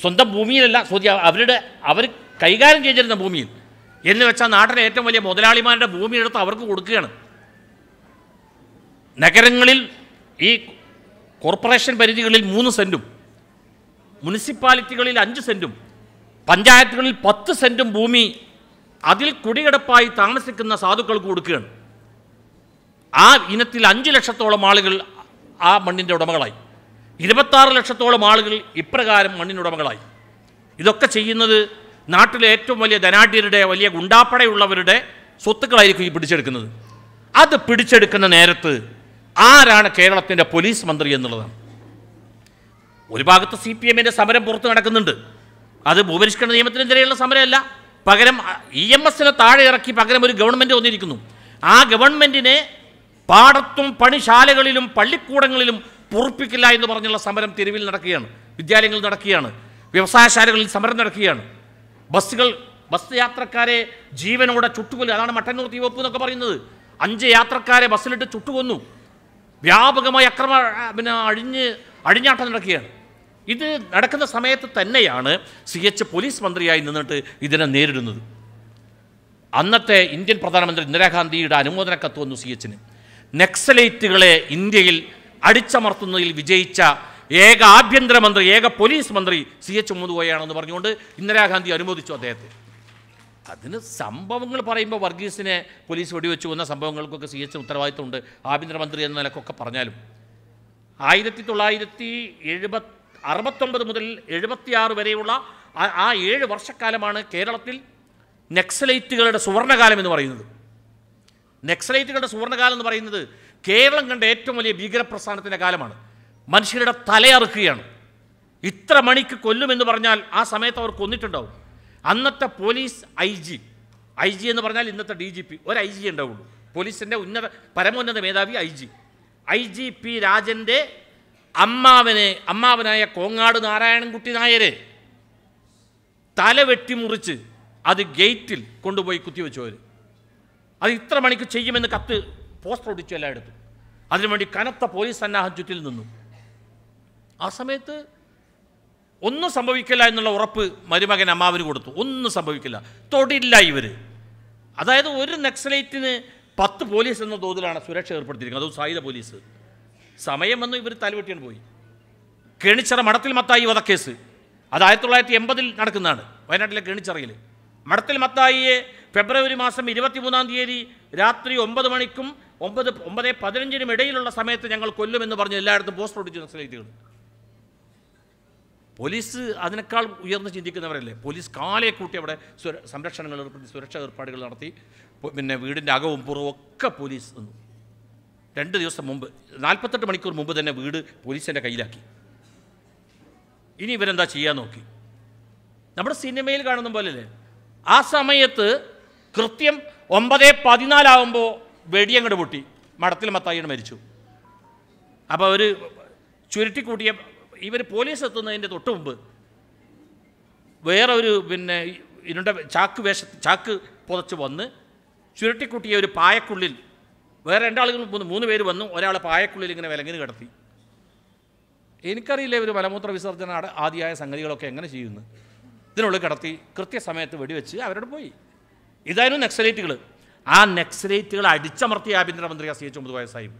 സ്വന്തം ഭൂമിയിലല്ല സൗദി അവരുടെ അവർ കൈകാര്യം ചെയ്തിരുന്ന ഭൂമിയിൽ എന്ന് വെച്ചാൽ നാട്ടിലെ ഏറ്റവും വലിയ മുതലാളിമാരുടെ ഭൂമി എടുത്ത് അവർക്ക് കൊടുക്കുകയാണ് നഗരങ്ങളിൽ ഈ കോർപ്പറേഷൻ പരിധികളിൽ മൂന്ന് സെൻറ്റും മുനിസിപ്പാലിറ്റികളിൽ അഞ്ച് സെൻറ്റും പഞ്ചായത്തുകളിൽ പത്ത് സെൻറ്റും ഭൂമി അതിൽ കുടികിടപ്പായി താമസിക്കുന്ന സാധുക്കൾക്ക് കൊടുക്കുകയാണ് ആ ഇനത്തിൽ അഞ്ച് ലക്ഷത്തോളം ആളുകൾ ആ മണ്ണിൻ്റെ ഉടമകളായി ഇരുപത്താറ് ലക്ഷത്തോളം ആളുകൾ ഇപ്രകാരം മണ്ണിനുടമകളായി ഇതൊക്കെ ചെയ്യുന്നത് നാട്ടിലെ ഏറ്റവും വലിയ ധനാഢ്യരുടെ വലിയ ഗുണ്ടാപ്പടയുള്ളവരുടെ സ്വത്തുക്കളായിരിക്കും ഈ പിടിച്ചെടുക്കുന്നത് അത് പിടിച്ചെടുക്കുന്ന നേരത്ത് ആരാണ് കേരളത്തിൻ്റെ പോലീസ് മന്ത്രി എന്നുള്ളതാണ് ഒരു ഭാഗത്ത് സി പി എമ്മിൻ്റെ സമരം പുറത്ത് നടക്കുന്നുണ്ട് അത് ഭൂപരിഷ്കരണ നിയമത്തിനെതിരെയുള്ള സമരമല്ല പകരം ഇ എം എസിനെ താഴെ ഇറക്കി പകരം ഒരു ഗവൺമെൻറ് വന്നിരിക്കുന്നു ആ ഗവൺമെൻറ്റിനെ പാടത്തും പണിശാലകളിലും പള്ളിക്കൂടങ്ങളിലും പൊറുപ്പിക്കില്ല എന്ന് പറഞ്ഞുള്ള സമരം തെരുവിൽ നടക്കുകയാണ് വിദ്യാലയങ്ങളിൽ നടക്കുകയാണ് വ്യവസായശാലകളിൽ സമരം നടക്കുകയാണ് ബസ്സുകൾ ബസ് യാത്രക്കാരെ ജീവനോടെ ചുട്ടുകൊല്ലുക അതാണ് മട്ടന്നൂർ തീവപ്പ് എന്നൊക്കെ പറയുന്നത് അഞ്ച് യാത്രക്കാരെ ബസ്സിലിട്ട് ചുട്ടുകൊന്നു വ്യാപകമായി അക്രമ പിന്നെ അഴിഞ്ഞ് അഴിഞ്ഞാട്ടം നടക്കുകയാണ് ഇത് നടക്കുന്ന സമയത്ത് തന്നെയാണ് സി എച്ച് പോലീസ് മന്ത്രിയായി നിന്നിട്ട് ഇതിനെ നേരിടുന്നത് അന്നത്തെ ഇന്ത്യൻ പ്രധാനമന്ത്രി ഇന്ദിരാഗാന്ധിയുടെ അനുമോദന കത്ത് വന്നു സി എച്ചിന് നക്സലൈറ്റുകളെ ഇന്ത്യയിൽ അടിച്ചമർത്തുന്നതിൽ വിജയിച്ച ഏക ആഭ്യന്തരമന്ത്രി ഏക പോലീസ് മന്ത്രി സി എച്ച് മുതുകോയാണെന്ന് പറഞ്ഞുകൊണ്ട് ഇന്ദിരാഗാന്ധി അനുമോദിച്ചു അദ്ദേഹത്തെ അതിന് സംഭവങ്ങൾ പറയുമ്പോൾ വർഗീസിനെ പോലീസ് വെടിവെച്ചു കൊന്ന സംഭവങ്ങൾക്കൊക്കെ സി എച്ച് ഉത്തരവാദിത്തമുണ്ട് ആഭ്യന്തരമന്ത്രി എന്ന നിലക്കൊക്കെ പറഞ്ഞാലും ആയിരത്തി തൊള്ളായിരത്തി എഴുപത്തി അറുപത്തൊമ്പത് മുതൽ എഴുപത്തിയാറ് വരെയുള്ള ആ ഏഴ് വർഷക്കാലമാണ് കേരളത്തിൽ നക്സലൈറ്റുകളുടെ സുവർണകാലം എന്ന് പറയുന്നത് നക്സലൈറ്റുകളുടെ സുവർണകാലം എന്ന് പറയുന്നത് കേരളം കണ്ട ഏറ്റവും വലിയ ഭീകരപ്രസ്ഥാനത്തിൻ്റെ കാലമാണ് മനുഷ്യരുടെ തലയറുക്കുകയാണ് ഇത്ര മണിക്ക് കൊല്ലുമെന്ന് പറഞ്ഞാൽ ആ സമയത്ത് അവർ കൊന്നിട്ടുണ്ടാവും അന്നത്തെ police I G I G എന്ന് പറഞ്ഞാൽ ഇന്നത്തെ ഡി ജി പി ഒരു ഐ ജി ഉണ്ടാവുള്ളൂ പോലീസിൻ്റെ ഉന്നത പരമോന്നത മേധാവി I G I G P രാജൻ്റെ അമ്മാവനെ അമ്മാവനായ കോങ്ങാട് നാരായണൻകുട്ടി നായരെ തല വെട്ടിമുറിച്ച് അത് ഗേറ്റിൽ കൊണ്ടുപോയി കുത്തിവെച്ചു അവർ അത് ഇത്ര മണിക്ക് ചെയ്യുമെന്ന് കത്ത് പോസ്റ്റർ ഒടിച്ചു എല്ലായിടത്തും അതിനുവേണ്ടി കനത്ത പോലീസ് സന്നാഹം ചുറ്റിൽ നിന്നു ആ സമയത്ത് ഒന്നും സംഭവിക്കില്ല എന്നുള്ള ഉറപ്പ് മരുമകൻ അമ്മാവിന് കൊടുത്തു ഒന്നും സംഭവിക്കില്ല തൊടില്ല ഇവർ അതായത് ഒരു നക്സലേറ്റിന് പത്ത് പോലീസ് എന്ന തോതിലാണ് സുരക്ഷ ഏർപ്പെടുത്തിയിരിക്കുന്നത് അതും സായുധ പോലീസ് സമയം വന്നു ഇവർ തലവെട്ടിയാണ് പോയി കെണിച്ചറ മഠത്തിൽ മത്തായി വധക്കേസ് അത് ആയിരത്തി തൊള്ളായിരത്തി എൺപതിൽ നടക്കുന്നതാണ് വയനാട്ടിലെ കെണിച്ചറയിൽ മഠത്തിൽ മത്തായിയെ ഫെബ്രുവരി മാസം ഇരുപത്തിമൂന്നാം തീയതി രാത്രി ഒമ്പത് മണിക്കും ഒമ്പത് ഒമ്പത് പതിനഞ്ചിനും ഇടയിലുള്ള സമയത്ത് ഞങ്ങൾ കൊല്ലുമെന്ന് പറഞ്ഞ് എല്ലായിടത്തും പോസ്റ്റർ ഒട്ടിച്ച് നക്സലൈറ്റുകൾ പോലീസ് അതിനേക്കാൾ ഉയർന്ന് ചിന്തിക്കുന്നവരല്ലേ പോലീസ് കാലെ കൂട്ടി അവിടെ സംരക്ഷണങ്ങൾ ഏർപ്പെടുത്തി സുരക്ഷാ ഏർപ്പാടുകൾ നടത്തി പിന്നെ വീടിൻ്റെ അകവും പുറവും ഒക്കെ പോലീസ് നിന്നു രണ്ട് ദിവസം മുമ്പ് നാൽപ്പത്തെട്ട് മണിക്കൂർ മുമ്പ് തന്നെ വീട് പോലീസിൻ്റെ കയ്യിലാക്കി ഇനി ഇവരെന്താ ചെയ്യാൻ നോക്കി നമ്മുടെ സിനിമയിൽ കാണുന്ന അല്ലേ ആ സമയത്ത് കൃത്യം ഒമ്പത് പതിനാലാവുമ്പോൾ വെടിയങ്ങട് പൊട്ടി മടത്തിൽ മത്തായി മരിച്ചു അപ്പോൾ അവർ ചുരുട്ടിക്കൂട്ടിയ ഇവർ പോലീസ് എത്തുന്നതിൻ്റെ തൊട്ട് മുമ്പ് വേറെ ഒരു പിന്നെ ഇരുണ്ട ചാക്ക് വേഷ ചാക്ക് പുതച്ച് വന്ന് ചുരുട്ടിക്കൂട്ടിയ ഒരു പായക്കുള്ളിൽ വേറെ രണ്ടാളുകൾ മൂന്ന് മൂന്ന് പേര് വന്നു ഒരാളെ പായക്കുള്ളിൽ ഇങ്ങനെ വിലങ്ങിന് കിടത്തി എനിക്കറിയില്ല ഇവർ മലമൂത്ര വിസർജന ആദിയായ സംഗതികളൊക്കെ എങ്ങനെ ചെയ്യുന്നു ഇതിനുള്ളിൽ കിടത്തി കൃത്യസമയത്ത് വെടിവെച്ച് അവരോട് പോയി ഇതായിരുന്നു നക്സലേറ്റുകൾ ആ നക്സലേറ്റുകൾ അടിച്ചമർത്തിയ ആഭ്യന്തരമന്ത്രി സി എച്ച് മുതുവായ സാഹിബ്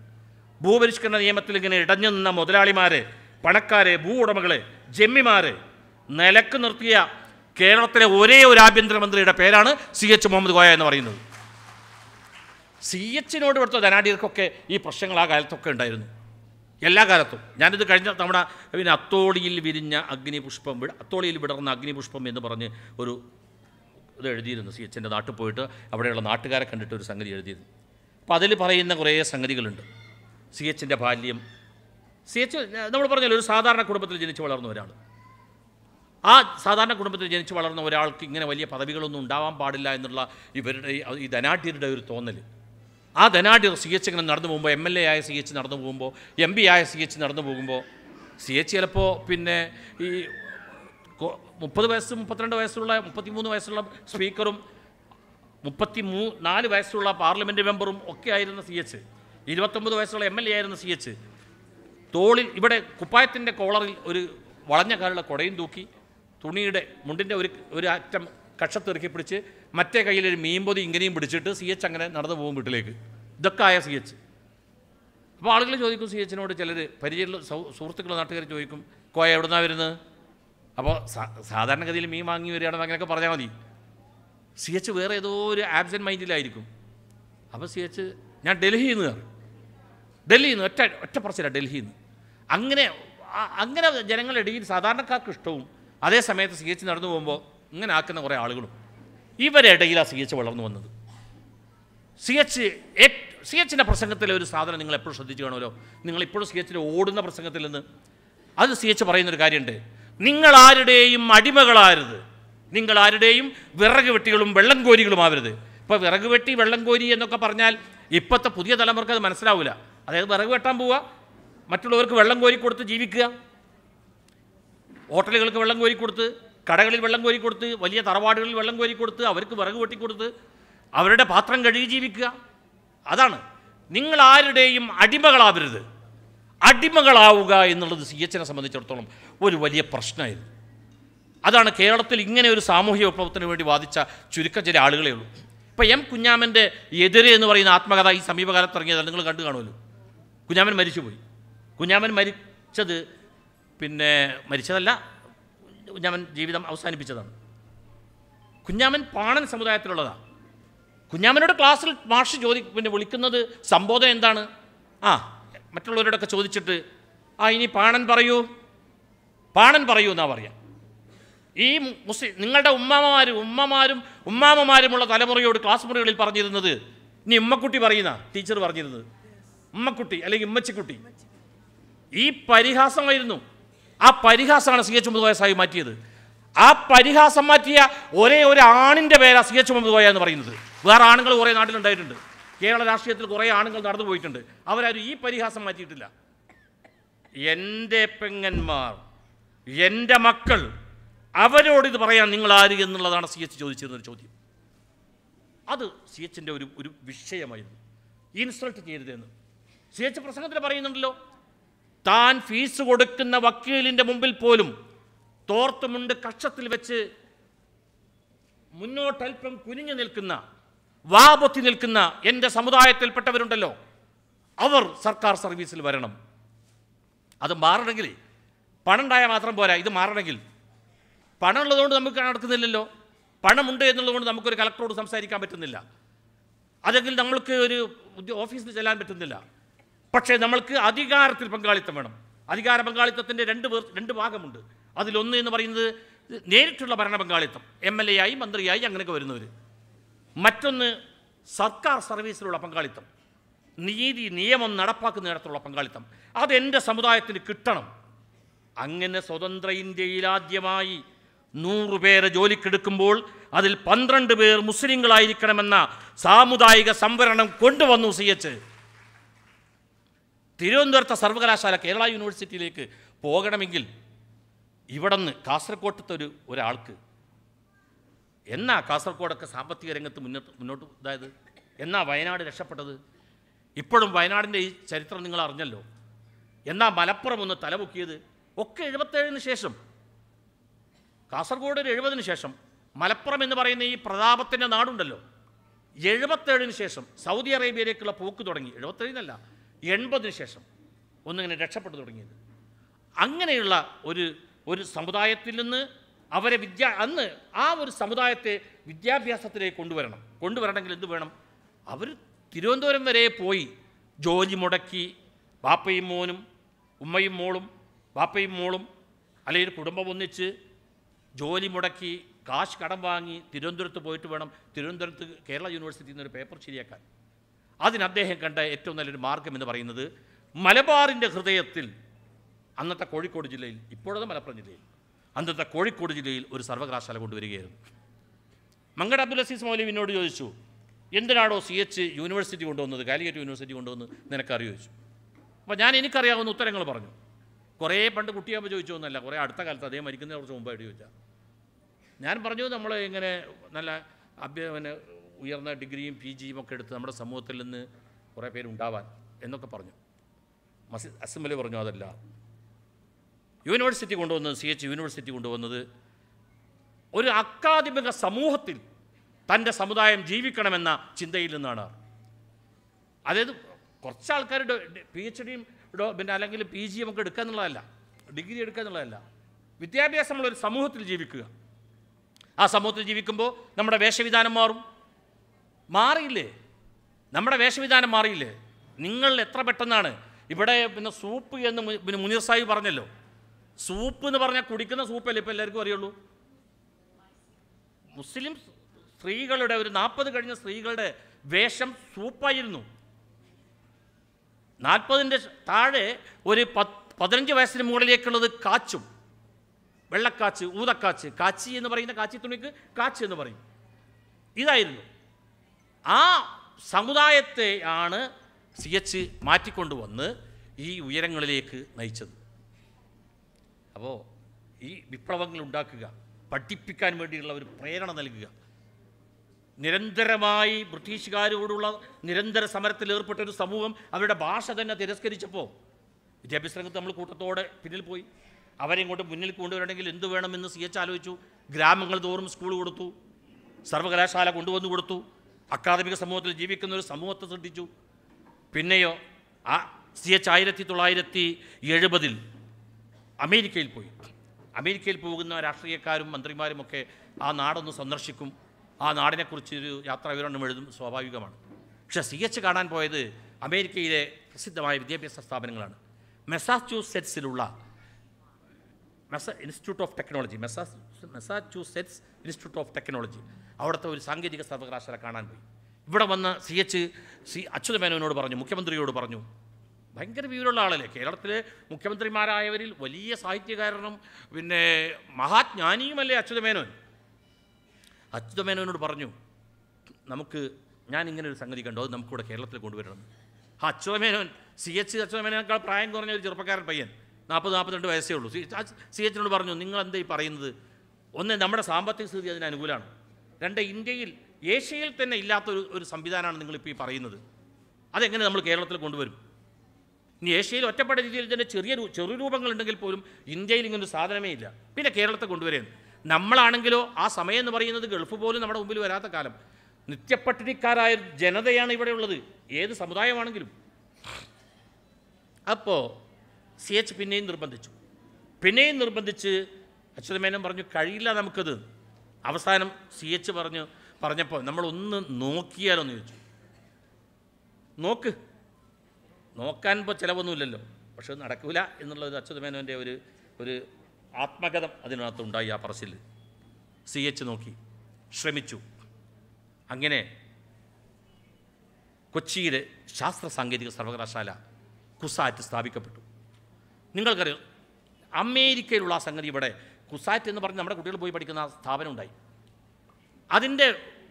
ഭൂപരിഷ്കരണ നിയമത്തിൽ ഇങ്ങനെ ഇടഞ്ഞു നിന്ന മുതലാളിമാരെ പണക്കാരെ ഭൂ ഉടമകളെ ജമ്മിമാരെ നിലക്ക് നിർത്തിയ കേരളത്തിലെ ഒരേ ഒരു ആഭ്യന്തരമന്ത്രിയുടെ പേരാണ് സി എച്ച് മുഹമ്മദ് കോയ എന്ന് പറയുന്നത് സി എച്ചിനോട് കൊടുത്ത ധനാഢ്യർക്കൊക്കെ ഈ പ്രശ്നങ്ങൾ ആ കാലത്തൊക്കെ ഉണ്ടായിരുന്നു എല്ലാ കാലത്തും ഞാനിത് കഴിഞ്ഞ തവണ പിന്നെ അത്തോളിയിൽ വിരിഞ്ഞ അഗ്നിപുഷ്പം അത്തോളിയിൽ വിടർന്ന അഗ്നിപുഷ്പം എന്ന് പറഞ്ഞ് ഒരു ഇത് എഴുതിയിരുന്നു സി എച്ചിൻ്റെ നാട്ടിൽ പോയിട്ട് അവിടെയുള്ള നാട്ടുകാരെ കണ്ടിട്ട് ഒരു സംഗതി എഴുതിയിരുന്നു അപ്പോൾ അതിൽ പറയുന്ന കുറേ സംഗതികളുണ്ട് സി എച്ചിൻ്റെ ബാല്യം സി എച്ച് നമ്മൾ പറഞ്ഞാൽ ഒരു സാധാരണ കുടുംബത്തിൽ ജനിച്ച് വളർന്ന ഒരാൾ ആ സാധാരണ കുടുംബത്തിൽ ജനിച്ച് വളർന്ന ഒരാൾക്ക് ഇങ്ങനെ വലിയ പദവികളൊന്നും ഉണ്ടാവാൻ പാടില്ല എന്നുള്ള ഇവരുടെ ഈ ധനാഠ്യരുടെ ഒരു തോന്നൽ ആ ധനാഢ്യ സി എച്ച് ഇങ്ങനെ നടന്നു പോകുമ്പോൾ എം എൽ എ ആയ സി എച്ച് നടന്നു പോകുമ്പോൾ എം പി ആയ സി എച്ച് നടന്നു പോകുമ്പോൾ സി എച്ച് ചിലപ്പോൾ പിന്നെ ഈ മുപ്പത് വയസ്സ് മുപ്പത്തിരണ്ട് വയസ്സുള്ള മുപ്പത്തിമൂന്ന് വയസ്സുള്ള സ്പീക്കറും മുപ്പത്തി മൂ നാല് വയസ്സുള്ള പാർലമെൻറ്റ് മെമ്പറും ഒക്കെ ആയിരുന്ന സി എച്ച് ഇരുപത്തൊമ്പത് വയസ്സുള്ള എം എൽ എ ആയിരുന്ന സി എച്ച് തോളിൽ ഇവിടെ കുപ്പായത്തിൻ്റെ കോളറിൽ ഒരു വളഞ്ഞ കാലുള്ള കുടയും തൂക്കി തുണിയുടെ മുണ്ടിൻ്റെ ഒരു ഒരു അറ്റം കക്ഷത്തിറക്കി പിടിച്ച് മറ്റേ കയ്യിലൊരു മീൻ പൊതി ഇങ്ങനെയും പിടിച്ചിട്ട് സി എച്ച് അങ്ങനെ നടന്നു പോകും വീട്ടിലേക്ക് ഇതൊക്കെ ആയ സി എച്ച് അപ്പോൾ ആളുകൾ ചോദിക്കും സി എച്ചിനോട് ചിലർ പരിചയമുള്ള സുഹൃത്തുക്കൾ നാട്ടുകാർ ചോദിക്കും കോയ എവിടുന്നാണ് വരുന്നത് അപ്പോൾ സാധാരണഗതിയിൽ മീൻ വാങ്ങി വരികയാണെന്ന് അങ്ങനെയൊക്കെ പറഞ്ഞാൽ മതി സി എച്ച് വേറെ ഏതോ ഒരു ആബ്സെൻറ്റ് മൈൻഡിലായിരിക്കും അപ്പോൾ സി എച്ച് ഞാൻ ഡൽഹിയിൽ നിന്ന് കയറി ഡൽഹിയിൽ നിന്ന് ഒറ്റ ഒറ്റ പ്രശ്നമില്ല ഡൽഹിയിൽ നിന്ന് അങ്ങനെ അങ്ങനെ ജനങ്ങളുടെ ഇടയിൽ സാധാരണക്കാർക്ക് ഇഷ്ടവും അതേ സമയത്ത് സി എച്ച് നടന്നു പോകുമ്പോൾ ഇങ്ങനെ ആക്കുന്ന കുറേ ആളുകളും ഇവരിടയിൽ ആ സി എച്ച് വളർന്നു വന്നത് സി എച്ച് സി എച്ചിൻ്റെ പ്രസംഗത്തിലെ ഒരു സാധനം നിങ്ങൾ എപ്പോഴും ശ്രദ്ധിച്ചു കാണുമല്ലോ നിങ്ങളിപ്പോഴും സി എച്ചിന് ഓടുന്ന പ്രസംഗത്തിൽ നിന്ന് അത് സി എച്ച് പറയുന്നൊരു കാര്യമുണ്ട് നിങ്ങൾ ആരുടെയും അടിമകളാരുത് നിങ്ങൾ വിറക് വെട്ടികളും വെള്ളം ആവരുത് ഇപ്പോൾ വിറക് വെട്ടി വെള്ളം കോരി എന്നൊക്കെ പറഞ്ഞാൽ ഇപ്പോഴത്തെ പുതിയ തലമുറക്ക് അത് മനസ്സിലാവില്ല അതായത് വിറക് വെട്ടാൻ പോവുക മറ്റുള്ളവർക്ക് വെള്ളം കോരി കൊടുത്ത് ജീവിക്കുക ഹോട്ടലുകൾക്ക് വെള്ളം കോരി കൊടുത്ത് കടകളിൽ വെള്ളം കോരി കൊടുത്ത് വലിയ തറവാടുകളിൽ വെള്ളം കോരി കൊടുത്ത് അവർക്ക് വിറക് വെട്ടിക്കൊടുത്ത് അവരുടെ പാത്രം കഴുകി ജീവിക്കുക അതാണ് നിങ്ങൾ ആരുടെയും അടിമകളാവരുത് അടിമകളാവുക എന്നുള്ളത് സി എച്ചിനെ സംബന്ധിച്ചിടത്തോളം ഒരു വലിയ പ്രശ്നമായിരുന്നു അതാണ് കേരളത്തിൽ ഇങ്ങനെ ഒരു സാമൂഹ്യ വിപ്ലവത്തിന് വേണ്ടി വാദിച്ച ചുരുക്ക ചില ആളുകളേ ഉള്ളൂ ഇപ്പം എം കുഞ്ഞാമൻ്റെ എതിരെ എന്ന് പറയുന്ന ആത്മകഥ ഈ സമീപകാലത്ത് ഇറങ്ങിയതാണ് നിങ്ങൾ കണ്ടു കാണുമല്ലോ കുഞ്ഞാമൻ മരിച്ചുപോയി കുഞ്ഞാമൻ മരിച്ചത് പിന്നെ മരിച്ചതല്ല കുഞ്ഞാമൻ ജീവിതം അവസാനിപ്പിച്ചതാണ് കുഞ്ഞാമൻ പാണൻ സമുദായത്തിലുള്ളതാണ് കുഞ്ഞാമനോട് ക്ലാസ്സിൽ മാഷ് ചോദി പിന്നെ വിളിക്കുന്നത് സംബോധന എന്താണ് ആ മറ്റുള്ളവരോടൊക്കെ ചോദിച്ചിട്ട് ആ ഇനി പാണൻ പറയൂ പാണൻ പറയൂ എന്നാ പറയാം ഈ മുസ്ലിം നിങ്ങളുടെ ഉമ്മാമാരും ഉമ്മമാരും ഉമ്മാമമാരുമുള്ള തലമുറയോട് ക്ലാസ് മുറികളിൽ പറഞ്ഞിരുന്നത് ഇനി ഉമ്മക്കുട്ടി പറയുന്ന ടീച്ചർ പറഞ്ഞിരുന്നത് ഉമ്മക്കുട്ടി അല്ലെങ്കിൽ ഉമ്മച്ചിക്കുട്ടി ഈ പരിഹാസമായിരുന്നു ആ പരിഹാസമാണ് സി എച്ച് മുഹമ്മദ് കോയ സാഹിബ് മാറ്റിയത് ആ പരിഹാസം മാറ്റിയ ഒരേ ഒരു ആണിൻ്റെ പേരാണ് സി എച്ച് മുഹമ്മദ് കോയ എന്ന് പറയുന്നത് വേറെ ആണുങ്ങൾ കുറേ നാട്ടിലുണ്ടായിട്ടുണ്ട് കേരള രാഷ്ട്രീയത്തിൽ കുറേ ആണുങ്ങൾ നടന്നു പോയിട്ടുണ്ട് അവരാരും ഈ പരിഹാസം മാറ്റിയിട്ടില്ല എൻ്റെ പെങ്ങന്മാർ എൻ്റെ മക്കൾ അവരോട് ഇത് പറയാൻ നിങ്ങൾ ആര് എന്നുള്ളതാണ് സി എച്ച് ചോദിച്ചിരുന്നൊരു ചോദ്യം അത് സി എച്ചിൻ്റെ ഒരു ഒരു വിഷയമായിരുന്നു ഇൻസൾട്ട് ചെയ്യരുതെന്ന് സി എച്ച് പ്രസംഗത്തിൽ പറയുന്നുണ്ടല്ലോ താൻ ഫീസ് കൊടുക്കുന്ന വക്കീലിൻ്റെ മുമ്പിൽ പോലും തോർത്തുമുണ്ട് കക്ഷത്തിൽ വെച്ച് മുന്നോട്ടൽപ്പം കുനിഞ്ഞു നിൽക്കുന്ന വാപൊത്തി നിൽക്കുന്ന എൻ്റെ സമുദായത്തിൽപ്പെട്ടവരുണ്ടല്ലോ അവർ സർക്കാർ സർവീസിൽ വരണം അത് മാറണമെങ്കിൽ പണമുണ്ടായാൽ മാത്രം പോരാ ഇത് മാറണമെങ്കിൽ പണം ഉള്ളതുകൊണ്ട് നമുക്ക് നടക്കുന്നില്ലല്ലോ പണമുണ്ട് എന്നുള്ളതുകൊണ്ട് നമുക്കൊരു കളക്ടറോട് സംസാരിക്കാൻ പറ്റുന്നില്ല അതെങ്കിൽ നമ്മൾക്ക് ഒരു ഓഫീസിൽ ചെല്ലാൻ പറ്റുന്നില്ല പക്ഷേ നമ്മൾക്ക് അധികാരത്തിൽ പങ്കാളിത്തം വേണം അധികാര പങ്കാളിത്തത്തിൻ്റെ രണ്ട് രണ്ട് ഭാഗമുണ്ട് അതിലൊന്ന് എന്ന് പറയുന്നത് നേരിട്ടുള്ള ഭരണ പങ്കാളിത്തം എം എൽ എ ആയി മന്ത്രിയായി അങ്ങനെയൊക്കെ വരുന്നവർ മറ്റൊന്ന് സർക്കാർ സർവീസിലുള്ള പങ്കാളിത്തം നീതി നിയമം നടപ്പാക്കുന്നിടത്തുള്ള പങ്കാളിത്തം അതെൻ്റെ സമുദായത്തിന് കിട്ടണം അങ്ങനെ സ്വതന്ത്ര ഇന്ത്യയിൽ ആദ്യമായി നൂറ് പേരെ ജോലിക്കെടുക്കുമ്പോൾ അതിൽ പന്ത്രണ്ട് പേർ മുസ്ലിങ്ങളായിരിക്കണമെന്ന സാമുദായിക സംവരണം കൊണ്ടുവന്നു സി തിരുവനന്തപുരത്തെ സർവകലാശാല കേരള യൂണിവേഴ്സിറ്റിയിലേക്ക് പോകണമെങ്കിൽ ഇവിടെ നിന്ന് ഒരു ഒരാൾക്ക് എന്നാ കാസർകോടൊക്കെ സാമ്പത്തിക രംഗത്ത് മുന്നോട്ട് മുന്നോട്ട് അതായത് എന്നാ വയനാട് രക്ഷപ്പെട്ടത് ഇപ്പോഴും വയനാടിൻ്റെ ഈ ചരിത്രം നിങ്ങൾ അറിഞ്ഞല്ലോ എന്നാ മലപ്പുറം ഒന്ന് തലമുക്കിയത് ഒക്കെ എഴുപത്തേഴിന് ശേഷം കാസർഗോഡ് ഒരു എഴുപതിന് ശേഷം മലപ്പുറം എന്ന് പറയുന്ന ഈ പ്രതാപത്തിൻ്റെ നാടുണ്ടല്ലോ എഴുപത്തേഴിന് ശേഷം സൗദി അറേബ്യയിലേക്കുള്ള പോക്ക് തുടങ്ങി എഴുപത്തേഴിനല്ല എൺപതിന് ശേഷം ഒന്നിങ്ങനെ രക്ഷപ്പെട്ടു തുടങ്ങിയത് അങ്ങനെയുള്ള ഒരു ഒരു സമുദായത്തിൽ നിന്ന് അവരെ വിദ്യാ അന്ന് ആ ഒരു സമുദായത്തെ വിദ്യാഭ്യാസത്തിലേക്ക് കൊണ്ടുവരണം കൊണ്ടുവരണമെങ്കിൽ എന്ത് വേണം അവർ തിരുവനന്തപുരം വരെ പോയി ജോലി മുടക്കി ബാപ്പയും മോനും ഉമ്മയും മോളും ബാപ്പയും മോളും അല്ലെങ്കിൽ കുടുംബം ഒന്നിച്ച് ജോലി മുടക്കി കാശ് കടം വാങ്ങി തിരുവനന്തപുരത്ത് പോയിട്ട് വേണം തിരുവനന്തപുരത്ത് കേരള യൂണിവേഴ്സിറ്റിയിൽ നിന്നൊരു പേപ്പർ ശരിയാക്കാൻ അതിന് അദ്ദേഹം കണ്ട ഏറ്റവും നല്ലൊരു മാർഗം എന്ന് പറയുന്നത് മലബാറിൻ്റെ ഹൃദയത്തിൽ അന്നത്തെ കോഴിക്കോട് ജില്ലയിൽ ഇപ്പോഴത്തെ മലപ്പുറം ജില്ലയിൽ അന്നത്തെ കോഴിക്കോട് ജില്ലയിൽ ഒരു സർവകലാശാല കൊണ്ടുവരികയായിരുന്നു മങ്കട അബ്ദുൽ അസീസ് മൗലവിനോട് ചോദിച്ചു എന്തിനാണോ സി എച്ച് യൂണിവേഴ്സിറ്റി കൊണ്ടുവന്നത് കാലിക്കറ്റ് യൂണിവേഴ്സിറ്റി കൊണ്ടുവന്ന് നിനക്കറിയോ ചോദിച്ചു അപ്പോൾ ഞാൻ എനിക്കറിയാവുന്ന ഉത്തരങ്ങൾ പറഞ്ഞു കുറേ പണ്ട് കുട്ടിയാകുമ്പോൾ ചോദിച്ചു ഒന്നല്ല കുറേ അടുത്ത കാലത്ത് അദ്ദേഹം മരിക്കുന്നതിനെ കുറച്ച് മുമ്പായിട്ട് ചോദിച്ചാൽ ഞാൻ പറഞ്ഞു നമ്മൾ ഇങ്ങനെ നല്ല അഭ്യ പിന്നെ ഉയർന്ന ഡിഗ്രിയും പി ജിയും ഒക്കെ എടുത്ത് നമ്മുടെ സമൂഹത്തിൽ നിന്ന് കുറേ പേരുണ്ടാവാൻ എന്നൊക്കെ പറഞ്ഞു മസി അസംബ്ലി പറഞ്ഞു അതല്ല യൂണിവേഴ്സിറ്റി കൊണ്ടുവന്നത് സി എച്ച് യൂണിവേഴ്സിറ്റി കൊണ്ടുവന്നത് ഒരു അക്കാദമിക സമൂഹത്തിൽ തൻ്റെ സമുദായം ജീവിക്കണമെന്ന ചിന്തയിൽ നിന്നാണ് അതായത് കുറച്ച് ആൾക്കാർ പി എച്ച് ഡിയും പിന്നെ അല്ലെങ്കിൽ പി ജിയും ഒക്കെ എടുക്കുക എന്നുള്ളതല്ല ഡിഗ്രി എടുക്കുക എന്നുള്ളതല്ല വിദ്യാഭ്യാസമുള്ള ഒരു സമൂഹത്തിൽ ജീവിക്കുക ആ സമൂഹത്തിൽ ജീവിക്കുമ്പോൾ നമ്മുടെ വേഷവിധാനം മാറും മാറിയില്ലേ നമ്മുടെ വേഷവിധാനം മാറിയില്ലേ നിങ്ങൾ എത്ര പെട്ടെന്നാണ് ഇവിടെ പിന്നെ സൂപ്പ് എന്ന് പിന്നെ മുനീർ സാഹിബ് പറഞ്ഞല്ലോ സൂപ്പ് എന്ന് പറഞ്ഞാൽ കുടിക്കുന്ന സൂപ്പല്ലേ ഇപ്പോൾ എല്ലാവർക്കും അറിയുള്ളൂ മുസ്ലിം സ്ത്രീകളുടെ ഒരു നാൽപ്പത് കഴിഞ്ഞ സ്ത്രീകളുടെ വേഷം സൂപ്പായിരുന്നു നാൽപ്പതിൻ്റെ താഴെ ഒരു പത്ത് പതിനഞ്ച് വയസ്സിന് മുകളിലേക്കുള്ളത് കാച്ചും വെള്ളക്കാച്ച് ഊതക്കാച്ച് കാച്ചി എന്ന് പറയുന്ന കാച്ചി തുണിക്ക് കാച്ച് എന്ന് പറയും ഇതായിരുന്നു ആ സമുദായത്തെയാണ് സി എച്ച് മാറ്റിക്കൊണ്ടുവന്ന് ഈ ഉയരങ്ങളിലേക്ക് നയിച്ചത് അപ്പോൾ ഈ വിപ്ലവങ്ങൾ ഉണ്ടാക്കുക പഠിപ്പിക്കാൻ വേണ്ടിയുള്ള ഒരു പ്രേരണ നൽകുക നിരന്തരമായി ബ്രിട്ടീഷുകാരോടുള്ള നിരന്തര സമരത്തിൽ ഏർപ്പെട്ട ഒരു സമൂഹം അവരുടെ ഭാഷ തന്നെ തിരസ്കരിച്ചപ്പോൾ വിദ്യാഭ്യാസ രംഗത്ത് നമ്മൾ കൂട്ടത്തോടെ പിന്നിൽ പോയി അവരെ ഇങ്ങോട്ട് മുന്നിൽ കൊണ്ടുവരണമെങ്കിൽ എന്ത് വേണമെന്ന് സി എച്ച് ആലോചിച്ചു ഗ്രാമങ്ങൾ തോറും സ്കൂൾ കൊടുത്തു സർവകലാശാല കൊണ്ടുവന്നു കൊടുത്തു അക്കാദമിക സമൂഹത്തിൽ ജീവിക്കുന്ന ഒരു സമൂഹത്തെ സൃഷ്ടിച്ചു പിന്നെയോ ആ സി എച്ച് ആയിരത്തി തൊള്ളായിരത്തി എഴുപതിൽ അമേരിക്കയിൽ പോയി അമേരിക്കയിൽ പോകുന്ന രാഷ്ട്രീയക്കാരും മന്ത്രിമാരുമൊക്കെ ആ നാടൊന്ന് സന്ദർശിക്കും ആ നാടിനെക്കുറിച്ച് ഒരു യാത്രാ വിവരണം എഴുതും സ്വാഭാവികമാണ് പക്ഷേ സി എച്ച് കാണാൻ പോയത് അമേരിക്കയിലെ പ്രസിദ്ധമായ വിദ്യാഭ്യാസ സ്ഥാപനങ്ങളാണ് മെസാച്യൂസെറ്റ്സിലുള്ള മെസ ഇൻസ്റ്റിറ്റ്യൂട്ട് ഓഫ് ടെക്നോളജി മെസാ മെസാച്യൂസെറ്റ്സ് ഇൻസ്റ്റിറ്റ്യൂട്ട് ഓഫ് ടെക്നോളജി അവിടുത്തെ ഒരു സാങ്കേതിക സർവകലാശാല കാണാൻ പോയി ഇവിടെ വന്ന് സി എച്ച് സി അച്യുതമേനോനോട് പറഞ്ഞു മുഖ്യമന്ത്രിയോട് പറഞ്ഞു ഭയങ്കര വിവരമുള്ള ആളല്ലേ കേരളത്തിലെ മുഖ്യമന്ത്രിമാരായവരിൽ വലിയ സാഹിത്യകാരനും പിന്നെ മഹാജ്ഞാനിയുമല്ലേ അച്യുതമേനോൻ അച്യുതമേനോനോട് പറഞ്ഞു നമുക്ക് ഞാൻ ഇങ്ങനെ ഒരു സംഗതി കണ്ടു അത് നമുക്കിവിടെ കേരളത്തിൽ കൊണ്ടുവരണം ആ അച്യുതമേനോൻ സി എച്ച് മേനോനേക്കാൾ പ്രായം കുറഞ്ഞ ഒരു ചെറുപ്പക്കാരൻ പയ്യൻ നാൽപ്പത് നാൽപ്പത്തിരണ്ട് വയസ്സേ ഉള്ളൂ സി എച്ചിനോട് പറഞ്ഞു നിങ്ങൾ ഈ പറയുന്നത് ഒന്ന് നമ്മുടെ സാമ്പത്തിക സ്ഥിതി അതിന് അനുകൂലമാണ് രണ്ട് ഇന്ത്യയിൽ ഏഷ്യയിൽ തന്നെ ഇല്ലാത്തൊരു ഒരു സംവിധാനമാണ് നിങ്ങളിപ്പോൾ ഈ പറയുന്നത് അതെങ്ങനെ നമ്മൾ കേരളത്തിൽ കൊണ്ടുവരും ഇനി ഏഷ്യയിൽ ഒറ്റപ്പെട്ട രീതിയിൽ തന്നെ ചെറിയ ചെറു രൂപങ്ങളുണ്ടെങ്കിൽ പോലും ഇന്ത്യയിൽ ഇങ്ങനൊരു സാധനമേ ഇല്ല പിന്നെ കേരളത്തെ കൊണ്ടുവരുന്നത് നമ്മളാണെങ്കിലോ ആ സമയം എന്ന് പറയുന്നത് ഗൾഫ് പോലും നമ്മുടെ മുമ്പിൽ വരാത്ത കാലം നിത്യപ്പട്ടിണിക്കാരായ ജനതയാണ് ഇവിടെ ഉള്ളത് ഏത് സമുദായമാണെങ്കിലും അപ്പോൾ സി എച്ച് പിന്നെയും നിർബന്ധിച്ചു പിന്നെയും നിർബന്ധിച്ച് അച്യുതമേനം പറഞ്ഞു കഴിയില്ല നമുക്കത് അവസാനം സി എച്ച് പറഞ്ഞു പറഞ്ഞപ്പോൾ നമ്മളൊന്ന് നോക്കിയാലൊന്ന് ചോദിച്ചു നോക്ക് നോക്കാൻ ഇപ്പോൾ ചിലവൊന്നുമില്ലല്ലോ പക്ഷെ നടക്കില്ല എന്നുള്ളത് അച്യുതമേനോൻ്റെ ഒരു ഒരു ആത്മകഥം അതിനകത്തുണ്ടായി ആ പറശ്ശിൽ സി എച്ച് നോക്കി ശ്രമിച്ചു അങ്ങനെ കൊച്ചിയിലെ ശാസ്ത്ര സാങ്കേതിക സർവകലാശാല കുസാറ്റ് സ്ഥാപിക്കപ്പെട്ടു നിങ്ങൾക്കറിയാം അമേരിക്കയിലുള്ള ആ സംഗതി ഇവിടെ കുസാറ്റ് എന്ന് പറഞ്ഞ് നമ്മുടെ കുട്ടികൾ പോയി പഠിക്കുന്ന സ്ഥാപനം ഉണ്ടായി അതിൻ്റെ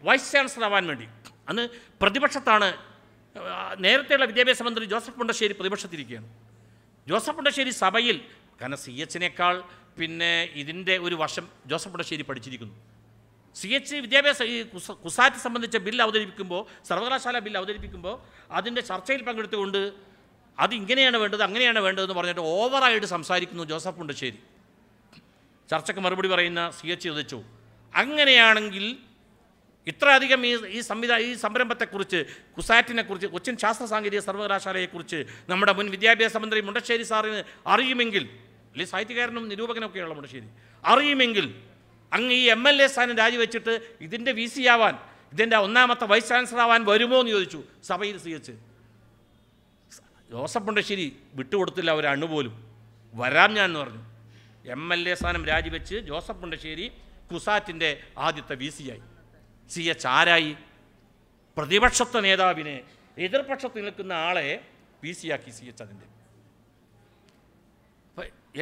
വൈസ് ചാൻസലർ ആവാൻ വേണ്ടി അന്ന് പ്രതിപക്ഷത്താണ് നേരത്തെയുള്ള വിദ്യാഭ്യാസ മന്ത്രി ജോസഫ് മുണ്ടശ്ശേരി പ്രതിപക്ഷത്തിരിക്കുകയാണ് ജോസഫ് മുണ്ടശ്ശേരി സഭയിൽ കാരണം സി എച്ചിനേക്കാൾ പിന്നെ ഇതിൻ്റെ ഒരു വർഷം ജോസഫ് മുണ്ടശ്ശേരി പഠിച്ചിരിക്കുന്നു സി എച്ച് വിദ്യാഭ്യാസ ഈ കുസാറ്റ് സംബന്ധിച്ച ബിൽ അവതരിപ്പിക്കുമ്പോൾ സർവകലാശാല ബിൽ അവതരിപ്പിക്കുമ്പോൾ അതിൻ്റെ ചർച്ചയിൽ പങ്കെടുത്തുകൊണ്ട് അത് ഇങ്ങനെയാണ് വേണ്ടത് അങ്ങനെയാണ് വേണ്ടതെന്ന് പറഞ്ഞിട്ട് ഓവറായിട്ട് സംസാരിക്കുന്നു ജോസഫ് മുണ്ടശ്ശേരി ചർച്ചയ്ക്ക് മറുപടി പറയുന്ന സി എച്ച് ചോദിച്ചു അങ്ങനെയാണെങ്കിൽ ഇത്രയധികം ഈ ഈ സംവിധാ ഈ സംരംഭത്തെക്കുറിച്ച് കുസാറ്റിനെക്കുറിച്ച് കൊച്ചിൻ ശാസ്ത്ര സാങ്കേതിക സർവകലാശാലയെക്കുറിച്ച് നമ്മുടെ മുൻ വിദ്യാഭ്യാസ മന്ത്രി മുണ്ടശ്ശേരി സാറിന് അറിയുമെങ്കിൽ അല്ലെങ്കിൽ സാഹിത്യകാരനും നിരൂപകനൊക്കെയുള്ള മുണ്ടശ്ശേരി അറിയുമെങ്കിൽ അങ്ങ് ഈ എം എൽ എ സ്ഥാനം രാജിവെച്ചിട്ട് ഇതിൻ്റെ വി സി ആവാൻ ഇതിൻ്റെ ഒന്നാമത്തെ വൈസ് ചാൻസലർ ആവാൻ വരുമോ എന്ന് ചോദിച്ചു സഭയിൽ സ്വീകരിച്ച് ജോസഫ് മുണ്ടശ്ശേരി വിട്ടുകൊടുത്തില്ല ഒരണു അണുപോലും വരാം ഞാൻ എന്ന് പറഞ്ഞു എം എൽ എ സ്ഥാനം രാജിവെച്ച് ജോസഫ് മുണ്ടശ്ശേരി കുസാറ്റിൻ്റെ ആദ്യത്തെ വി സിയായി സി എച്ച് ആരായി പ്രതിപക്ഷത്തെ നേതാവിനെ എതിർപക്ഷത്ത് നിൽക്കുന്ന ആളെ വി സിയാക്കി സി എച്ച് അതിൻ്റെ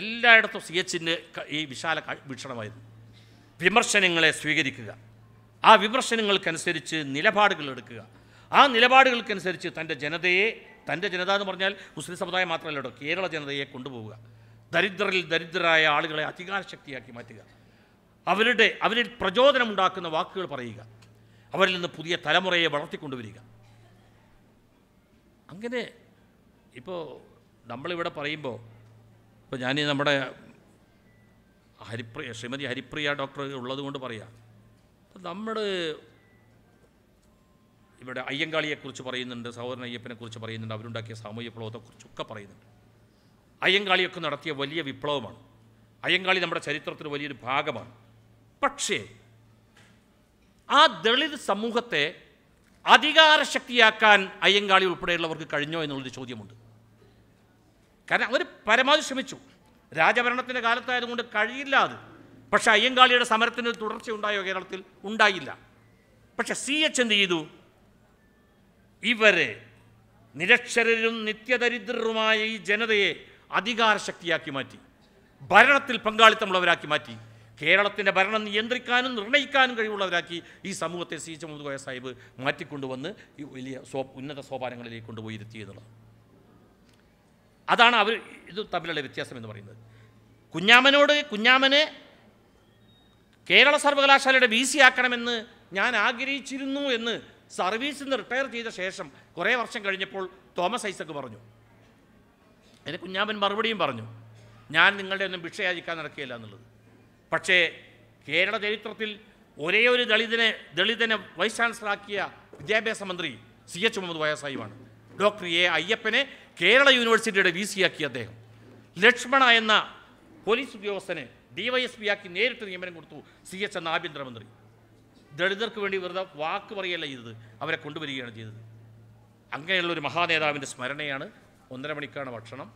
എല്ലായിടത്തും സി എച്ചിൻ്റെ ഈ വിശാല വീക്ഷണമായിരുന്നു വിമർശനങ്ങളെ സ്വീകരിക്കുക ആ വിമർശനങ്ങൾക്കനുസരിച്ച് നിലപാടുകൾ എടുക്കുക ആ നിലപാടുകൾക്കനുസരിച്ച് തൻ്റെ ജനതയെ തൻ്റെ ജനത എന്ന് പറഞ്ഞാൽ മുസ്ലിം സമുദായം മാത്രമല്ല കേരള ജനതയെ കൊണ്ടുപോവുക ദരിദ്രരിൽ ദരിദ്രരായ ആളുകളെ അധികാരശക്തിയാക്കി മാറ്റുക അവരുടെ അവരിൽ പ്രചോദനമുണ്ടാക്കുന്ന വാക്കുകൾ പറയുക അവരിൽ നിന്ന് പുതിയ തലമുറയെ വളർത്തിക്കൊണ്ടുവരിക അങ്ങനെ ഇപ്പോൾ നമ്മളിവിടെ പറയുമ്പോൾ ഇപ്പോൾ ഞാൻ നമ്മുടെ ഹരിപ്രിയ ശ്രീമതി ഹരിപ്രിയ ഡോക്ടർ ഉള്ളതുകൊണ്ട് പറയാം നമ്മൾ ഇവിടെ അയ്യങ്കാളിയെക്കുറിച്ച് പറയുന്നുണ്ട് സഹോദരൻ അയ്യപ്പനെക്കുറിച്ച് പറയുന്നുണ്ട് അവരുണ്ടാക്കിയ സാമൂഹ്യ പ്ലോത്തെക്കുറിച്ചൊക്കെ പറയുന്നുണ്ട് അയ്യങ്കാളിയൊക്കെ നടത്തിയ വലിയ വിപ്ലവമാണ് അയ്യങ്കാളി നമ്മുടെ ചരിത്രത്തിന് വലിയൊരു ഭാഗമാണ് പക്ഷേ ആ ദളിത് സമൂഹത്തെ അധികാരശക്തിയാക്കാൻ അയ്യങ്കാളി ഉൾപ്പെടെയുള്ളവർക്ക് കഴിഞ്ഞോ എന്നുള്ളൊരു ചോദ്യമുണ്ട് കാരണം അവർ പരമാവധി ശ്രമിച്ചു രാജഭരണത്തിൻ്റെ കാലത്തായതുകൊണ്ട് കഴിയില്ല അത് പക്ഷേ അയ്യങ്കാളിയുടെ സമരത്തിന് തുടർച്ചയുണ്ടായോ കേരളത്തിൽ ഉണ്ടായില്ല പക്ഷെ സി എച്ച് എന്ത് ചെയ്തു ഇവരെ നിരക്ഷരരും നിത്യദരിദ്രരുമായ ഈ ജനതയെ അധികാരശക്തിയാക്കി മാറ്റി ഭരണത്തിൽ പങ്കാളിത്തമുള്ളവരാക്കി മാറ്റി കേരളത്തിൻ്റെ ഭരണം നിയന്ത്രിക്കാനും നിർണ്ണയിക്കാനും കഴിവുള്ളവരാക്കി ഈ സമൂഹത്തെ സി എച്ച് മുഹമ്മദ് കോയ സാഹിബ് മാറ്റിക്കൊണ്ടുവന്ന് ഈ വലിയ സോ ഉന്നത സോപാനങ്ങളിലേക്ക് കൊണ്ടുപോയി ഇരുത്തി എന്നുള്ളത് അതാണ് അവർ ഇത് തമ്മിലുള്ള വ്യത്യാസം എന്ന് പറയുന്നത് കുഞ്ഞാമനോട് കുഞ്ഞാമനെ കേരള സർവകലാശാലയുടെ ബി സി ആക്കണമെന്ന് ഞാൻ ആഗ്രഹിച്ചിരുന്നു എന്ന് സർവീസിൽ നിന്ന് റിട്ടയർ ചെയ്ത ശേഷം കുറേ വർഷം കഴിഞ്ഞപ്പോൾ തോമസ് ഐസക് പറഞ്ഞു അതിന് കുഞ്ഞാമ്പൻ മറുപടിയും പറഞ്ഞു ഞാൻ നിങ്ങളുടെ ഒന്നും ഭിക്ഷയാചിക്കാൻ നടക്കുകയില്ല എന്നുള്ളത് പക്ഷേ കേരള ചരിത്രത്തിൽ ഒരേ ഒരു ദളിതനെ ദളിതനെ വൈസ് ചാൻസലറാക്കിയ വിദ്യാഭ്യാസ മന്ത്രി സി എച്ച് മുഹമ്മദ് സാഹിബാണ് ഡോക്ടർ എ അയ്യപ്പനെ കേരള യൂണിവേഴ്സിറ്റിയുടെ വി സി ആക്കിയ അദ്ദേഹം ലക്ഷ്മണ എന്ന പോലീസ് ഉദ്യോഗസ്ഥനെ ഡിവൈഎസ് പി ആക്കി നേരിട്ട് നിയമനം കൊടുത്തു സി എച്ച് എന്ന ആഭ്യന്തരമന്ത്രി ദളിതർക്ക് വേണ്ടി വെറുതെ വാക്ക് പറയുകയല്ല ചെയ്തത് അവരെ കൊണ്ടുവരികയാണ് ചെയ്തത് അങ്ങനെയുള്ള ഒരു മഹാനേതാവിൻ്റെ സ്മരണയാണ് ഒന്നര മണിക്കാണ് ഭക്ഷണം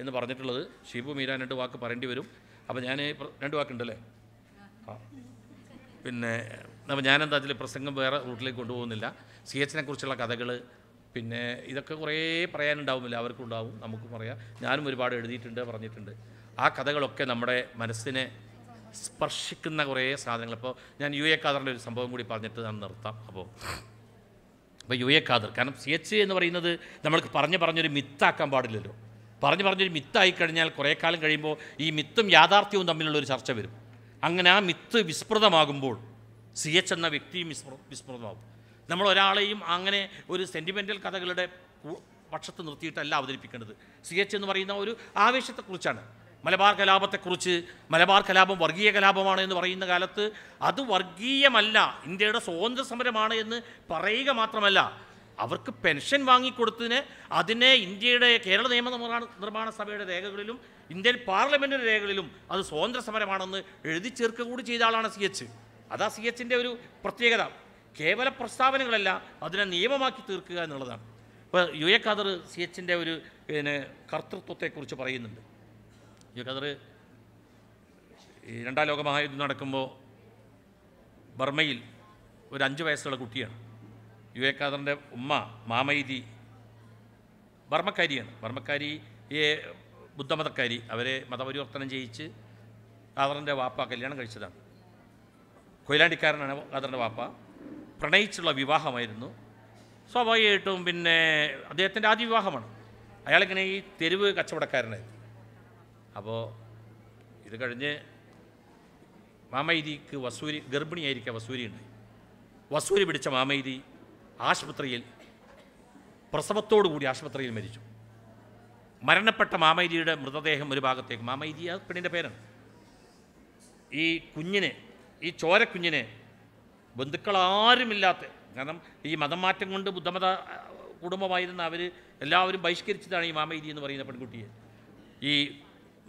എന്ന് പറഞ്ഞിട്ടുള്ളത് ഷീബു മീരാൻ രണ്ട് വാക്ക് പറയേണ്ടി വരും അപ്പം ഞാൻ രണ്ട് വാക്കുണ്ടല്ലേ ആ പിന്നെ അപ്പം ഞാനെന്താ അതിൽ പ്രസംഗം വേറെ റൂട്ടിലേക്ക് കൊണ്ടുപോകുന്നില്ല സി എച്ചിനെ കുറിച്ചുള്ള കഥകൾ പിന്നെ ഇതൊക്കെ കുറേ പറയാനുണ്ടാവുമില്ല അവർക്കും ഉണ്ടാവും നമുക്കും പറയാം ഞാനും ഒരുപാട് എഴുതിയിട്ടുണ്ട് പറഞ്ഞിട്ടുണ്ട് ആ കഥകളൊക്കെ നമ്മുടെ മനസ്സിനെ സ്പർശിക്കുന്ന കുറേ സാധനങ്ങൾ അപ്പോൾ ഞാൻ യു എ കാതറിൻ്റെ ഒരു സംഭവം കൂടി പറഞ്ഞിട്ട് ഞാൻ നിർത്താം അപ്പോൾ അപ്പോൾ യു എ ഖാദർ കാരണം സി എച്ച് എന്ന് പറയുന്നത് നമ്മൾക്ക് പറഞ്ഞു പറഞ്ഞൊരു മിത്താക്കാൻ പാടില്ലല്ലോ പറഞ്ഞു പറഞ്ഞൊരു മിത്തായി കഴിഞ്ഞാൽ കുറേ കാലം കഴിയുമ്പോൾ ഈ മിത്തും യാഥാർത്ഥ്യവും തമ്മിലുള്ള ചർച്ച വരും അങ്ങനെ ആ മിത്ത് വിസ്മൃതമാകുമ്പോൾ സി എച്ച് എന്ന വ്യക്തിയും വിസ്മൃ വിസ്മൃതമാകും നമ്മൾ ഒരാളെയും അങ്ങനെ ഒരു സെൻറ്റിമെൻ്റൽ കഥകളുടെ പക്ഷത്ത് നിർത്തിയിട്ടല്ല അവതരിപ്പിക്കേണ്ടത് സി എച്ച് എന്ന് പറയുന്ന ഒരു ആവേശത്തെക്കുറിച്ചാണ് മലബാർ കലാപത്തെക്കുറിച്ച് മലബാർ കലാപം വർഗീയ കലാപമാണ് എന്ന് പറയുന്ന കാലത്ത് അത് വർഗീയമല്ല ഇന്ത്യയുടെ സ്വാതന്ത്ര്യ സമരമാണ് എന്ന് പറയുക മാത്രമല്ല അവർക്ക് പെൻഷൻ വാങ്ങിക്കൊടുത്തതിന് അതിനെ ഇന്ത്യയുടെ കേരള നിയമ നിർമ്മാണ സഭയുടെ രേഖകളിലും ഇന്ത്യൻ പാർലമെൻറ്റിൻ്റെ രേഖകളിലും അത് സ്വാതന്ത്ര്യ സമരമാണെന്ന് എഴുതി ചേർക്കുക കൂടി ചെയ്ത ആളാണ് സി എച്ച് അതാ സി എച്ചിൻ്റെ ഒരു പ്രത്യേകത കേവല പ്രസ്താവനകളല്ല അതിനെ നിയമമാക്കി തീർക്കുക എന്നുള്ളതാണ് ഇപ്പോൾ യു എ ഖാദർ സി എച്ചിൻ്റെ ഒരു പിന്നെ കർത്തൃത്വത്തെക്കുറിച്ച് പറയുന്നുണ്ട് ഖദർ ഈ രണ്ടാം ലോക മഹായുദ്ധം നടക്കുമ്പോൾ ബർമ്മയിൽ ഒരു അഞ്ച് വയസ്സുള്ള കുട്ടിയാണ് യു എ ഖാദറിൻ്റെ ഉമ്മ മാമൈതി ബർമ്മക്കാരിയാണ് ബർമ്മക്കാരി ഈ ബുദ്ധമതക്കാരി അവരെ മതപരിവർത്തനം ചെയ്യിച്ച് ഖാദറിൻ്റെ വാപ്പ കല്യാണം കഴിച്ചതാണ് കൊയിലാണ്ടിക്കാരനാണ് ഖാദറിൻ്റെ വാപ്പ പ്രണയിച്ചുള്ള വിവാഹമായിരുന്നു സ്വാഭാവികമായിട്ടും പിന്നെ അദ്ദേഹത്തിൻ്റെ ആദ്യ വിവാഹമാണ് അയാളിങ്ങനെ ഈ തെരുവ് കച്ചവടക്കാരനായിരുന്നു അപ്പോൾ ഇത് കഴിഞ്ഞ് മാമൈദിക്ക് വസൂരി ഗർഭിണിയായിരിക്കുക വസൂരിയുണ്ട് വസൂരി പിടിച്ച മാമൈദി ആശുപത്രിയിൽ പ്രസവത്തോടുകൂടി ആശുപത്രിയിൽ മരിച്ചു മരണപ്പെട്ട മാമൈദിയുടെ മൃതദേഹം ഒരു ഭാഗത്തേക്ക് മാമൈദി ആ പെണ്ണിൻ്റെ പേരാണ് ഈ കുഞ്ഞിനെ ഈ ചോരക്കുഞ്ഞിനെ ബന്ധുക്കളാരുമില്ലാത്ത കാരണം ഈ മതം മാറ്റം കൊണ്ട് ബുദ്ധമത കുടുംബമായിരുന്ന അവർ എല്ലാവരും ബഹിഷ്കരിച്ചതാണ് ഈ മാമൈദി എന്ന് പറയുന്ന പെൺകുട്ടിയെ ഈ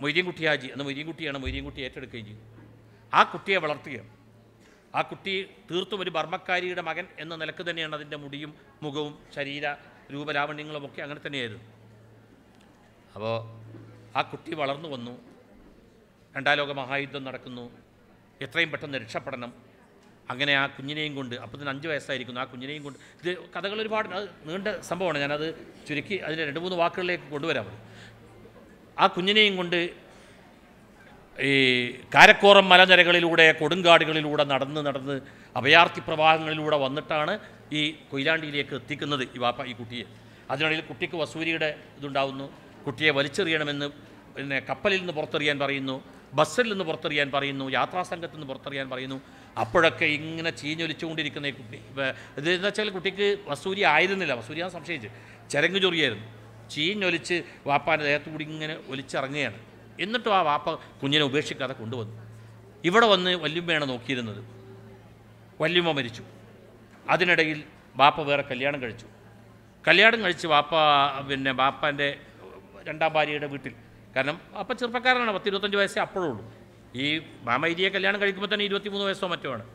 മൊയ്തീൻകുട്ടി ആജി അന്ന് മൊയ്തീൻകുട്ടിയാണ് മൊയ്തീൻകുട്ടി ഏറ്റെടുക്കുകയും ചെയ്തു ആ കുട്ടിയെ വളർത്തുക ആ കുട്ടി തീർത്തും ഒരു ബർമ്മക്കാരിയുടെ മകൻ എന്ന നിലക്ക് തന്നെയാണ് അതിൻ്റെ മുടിയും മുഖവും ശരീര രൂപലാവണ്യങ്ങളും ഒക്കെ അങ്ങനെ തന്നെയായിരുന്നു അപ്പോൾ ആ കുട്ടി വളർന്നു വന്നു രണ്ടാം ലോക മഹായുദ്ധം നടക്കുന്നു എത്രയും പെട്ടെന്ന് രക്ഷപ്പെടണം അങ്ങനെ ആ കുഞ്ഞിനെയും കൊണ്ട് അപ്പോൾ തന്നെ അഞ്ച് വയസ്സായിരിക്കുന്നു ആ കുഞ്ഞിനെയും കൊണ്ട് ഇത് കഥകൾ ഒരുപാട് അത് നീണ്ട സംഭവമാണ് ഞാനത് ചുരുക്കി അതിൻ്റെ രണ്ട് മൂന്ന് വാക്കുകളിലേക്ക് കൊണ്ടുവരാൻ ആ കുഞ്ഞിനെയും കൊണ്ട് ഈ കാരക്കോറം മലനിരകളിലൂടെ കൊടുങ്കാടുകളിലൂടെ നടന്ന് നടന്ന് അഭയാർത്ഥി പ്രവാഹങ്ങളിലൂടെ വന്നിട്ടാണ് ഈ കൊയിലാണ്ടിയിലേക്ക് എത്തിക്കുന്നത് ഈ വാപ്പ ഈ കുട്ടിയെ അതിനിടയിൽ കുട്ടിക്ക് വസൂരിയുടെ ഇതുണ്ടാവുന്നു കുട്ടിയെ വലിച്ചെറിയണമെന്ന് പിന്നെ കപ്പലിൽ നിന്ന് പുറത്തെറിയാൻ പറയുന്നു ബസ്സിൽ നിന്ന് പുറത്തെറിയാൻ പറയുന്നു യാത്രാസംഘത്തിൽ നിന്ന് പുറത്തെറിയാൻ പറയുന്നു അപ്പോഴൊക്കെ ഇങ്ങനെ ചീഞ്ഞൊലിച്ചുകൊണ്ടിരിക്കുന്ന ഈ കുട്ടി ഇത് എന്താ വെച്ചാൽ കുട്ടിക്ക് വസൂരി ആയിരുന്നില്ല വസൂരി ഞാൻ സംശയിച്ച് ചരങ്ങ് ചൊറിയായിരുന്നു ചീഞ്ഞൊലിച്ച് വാപ്പാൻ്റെ ദേഹത്തു കൂടി ഇങ്ങനെ ഒലിച്ചിറങ്ങുകയാണ് എന്നിട്ടും ആ വാപ്പ കുഞ്ഞിനെ ഉപേക്ഷിക്കാതെ കൊണ്ടുവന്നു ഇവിടെ വന്ന് വല്യമ്മയാണ് നോക്കിയിരുന്നത് വല്യമ്മ മരിച്ചു അതിനിടയിൽ ബാപ്പ വേറെ കല്യാണം കഴിച്ചു കല്യാണം കഴിച്ച് വാപ്പ പിന്നെ വാപ്പാൻ്റെ രണ്ടാം ഭാര്യയുടെ വീട്ടിൽ കാരണം അപ്പം ചെറുപ്പക്കാരനാണ് പത്ത് ഇരുപത്തഞ്ച് വയസ്സേ ഉള്ളൂ ഈ മാമൈരിയെ കല്യാണം കഴിക്കുമ്പോൾ തന്നെ ഇരുപത്തിമൂന്ന് വയസ്സോ മറ്റോ ആണ്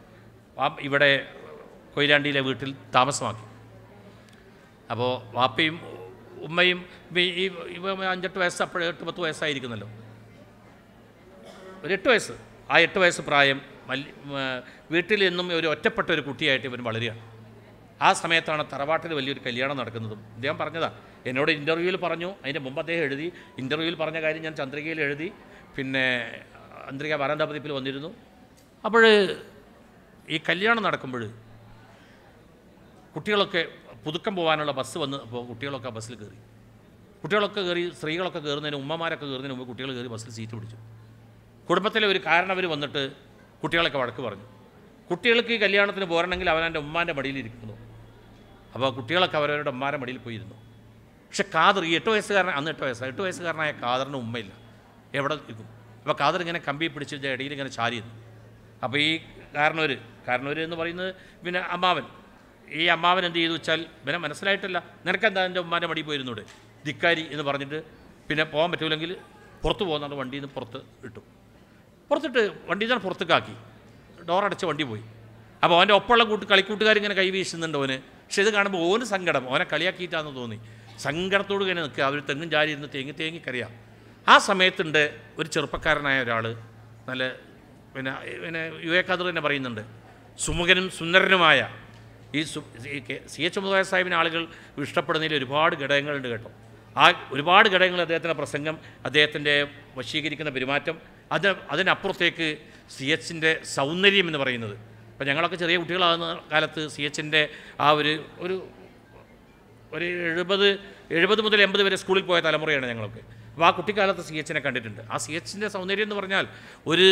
ഇവിടെ കൊയിലാണ്ടിയിലെ വീട്ടിൽ താമസമാക്കി അപ്പോൾ വാപ്പയും ഉമ്മയും ഈ അഞ്ചെട്ട് വയസ്സ് അപ്പോഴേ എട്ട് പത്ത് വയസ്സായിരിക്കുന്നല്ലോ ഒരു എട്ട് വയസ്സ് ആ എട്ട് വയസ്സ് പ്രായം മല്ലി വീട്ടിൽ നിന്നും ഒരു ഒറ്റപ്പെട്ട ഒരു കുട്ടിയായിട്ട് ഇവൻ വളരുകയാണ് ആ സമയത്താണ് തറവാട്ടിൽ വലിയൊരു കല്യാണം നടക്കുന്നതും അദ്ദേഹം പറഞ്ഞതാ എന്നോട് ഇൻ്റർവ്യൂവിൽ പറഞ്ഞു അതിൻ്റെ മുമ്പ് അദ്ദേഹം എഴുതി ഇൻ്റർവ്യൂവിൽ പറഞ്ഞ കാര്യം ഞാൻ ചന്ദ്രികയിൽ എഴുതി പിന്നെ ചന്ദ്രിക വാരാന്താപതിപ്പിൽ വന്നിരുന്നു അപ്പോൾ ഈ കല്യാണം നടക്കുമ്പോൾ കുട്ടികളൊക്കെ പുതുക്കം പോകാനുള്ള ബസ് വന്ന് കുട്ടികളൊക്കെ ബസ്സിൽ കയറി കുട്ടികളൊക്കെ കയറി സ്ത്രീകളൊക്കെ കയറുന്നതിന് ഉമ്മമാരൊക്കെ കയറുന്നതിന് മുമ്പ് കുട്ടികൾ കയറി ബസ്സിൽ സീറ്റ് പിടിച്ചു കുടുംബത്തിലെ ഒരു കാരണവർ വന്നിട്ട് കുട്ടികളൊക്കെ വഴക്ക് പറഞ്ഞു കുട്ടികൾക്ക് ഈ കല്യാണത്തിന് പോരണമെങ്കിൽ അവനവൻ്റെ ഉമ്മാൻ്റെ മടിയിൽ അപ്പോൾ കുട്ടികളൊക്കെ അവരവരുടെ ഉമ്മാരുടെ മടിയിൽ പോയിരുന്നു പക്ഷെ കാതർ ഈ എട്ട് വയസ്സുകാരൻ അന്ന് എട്ട് വയസ്സാണ് എട്ട് വയസ്സുകാരനായ കാതറിന് ഉമ്മയില്ല എവിടെ നിൽക്കും അപ്പോൾ കാതർ ഇങ്ങനെ കമ്പി പിടിച്ച് ഇടയിൽ ഇങ്ങനെ ചാരിയിരുന്നു അപ്പോൾ ഈ കാരണവർ കാരണവർ എന്ന് പറയുന്നത് പിന്നെ അമ്മാവൻ ഈ അമ്മാവൻ എന്ത് ചെയ്തു വെച്ചാൽ ഇവനെ മനസ്സിലായിട്ടല്ല നിനക്കെന്താ എൻ്റെ ഉമ്മാൻ്റെ മടി പോയിരുന്നൂടെ ധിക്കാരി എന്ന് പറഞ്ഞിട്ട് പിന്നെ പോകാൻ പറ്റൂലെങ്കിൽ പുറത്ത് പോകുന്നതാണ് വണ്ടിയിൽ നിന്ന് പുറത്ത് ഇട്ടു പുറത്തിട്ട് വണ്ടിയിൽ നിന്ന് പുറത്തേക്കാക്കി ഡോറടച്ച് വണ്ടി പോയി അപ്പോൾ അവൻ്റെ ഒപ്പമുള്ള കൂട്ട് കളിക്കൂട്ടുകാരിങ്ങനെ കൈ വീശുന്നുണ്ട് അവന് പക്ഷെ ഇത് കാണുമ്പോൾ ഓന് സങ്കടം ഓനെ കളിയാക്കിയിട്ടാണെന്ന് തോന്നി സങ്കടത്തോട് കഴിഞ്ഞ് നിൽക്കുക അവർ തെങ്ങും ചാരി ഇരുന്ന് തേങ്ങി തേങ്ങി കറിയാം ആ സമയത്തുണ്ട് ഒരു ചെറുപ്പക്കാരനായ ഒരാൾ നല്ല പിന്നെ പിന്നെ യു എ തന്നെ പറയുന്നുണ്ട് സുമുഖനും സുന്ദരനുമായ ഈ സി എച്ച് മുതലായ സാഹിബിന് ആളുകൾ ഇഷ്ടപ്പെടുന്നതിൽ ഒരുപാട് ഘടകങ്ങളുണ്ട് കേട്ടോ ആ ഒരുപാട് ഘടകങ്ങൾ അദ്ദേഹത്തിൻ്റെ പ്രസംഗം അദ്ദേഹത്തിൻ്റെ വശീകരിക്കുന്ന പെരുമാറ്റം അത് അതിനപ്പുറത്തേക്ക് സി എച്ചിൻ്റെ സൗന്ദര്യം എന്ന് പറയുന്നത് ഇപ്പം ഞങ്ങളൊക്കെ ചെറിയ കുട്ടികളാകുന്ന കാലത്ത് സി എച്ചിൻ്റെ ആ ഒരു ഒരു ഒരു എഴുപത് എഴുപത് മുതൽ എൺപത് വരെ സ്കൂളിൽ പോയ തലമുറയാണ് ഞങ്ങളൊക്കെ അപ്പോൾ ആ കുട്ടിക്കാലത്ത് സി എച്ചിനെ കണ്ടിട്ടുണ്ട് ആ സി എച്ചിൻ്റെ സൗന്ദര്യം എന്ന് പറഞ്ഞാൽ ഒരു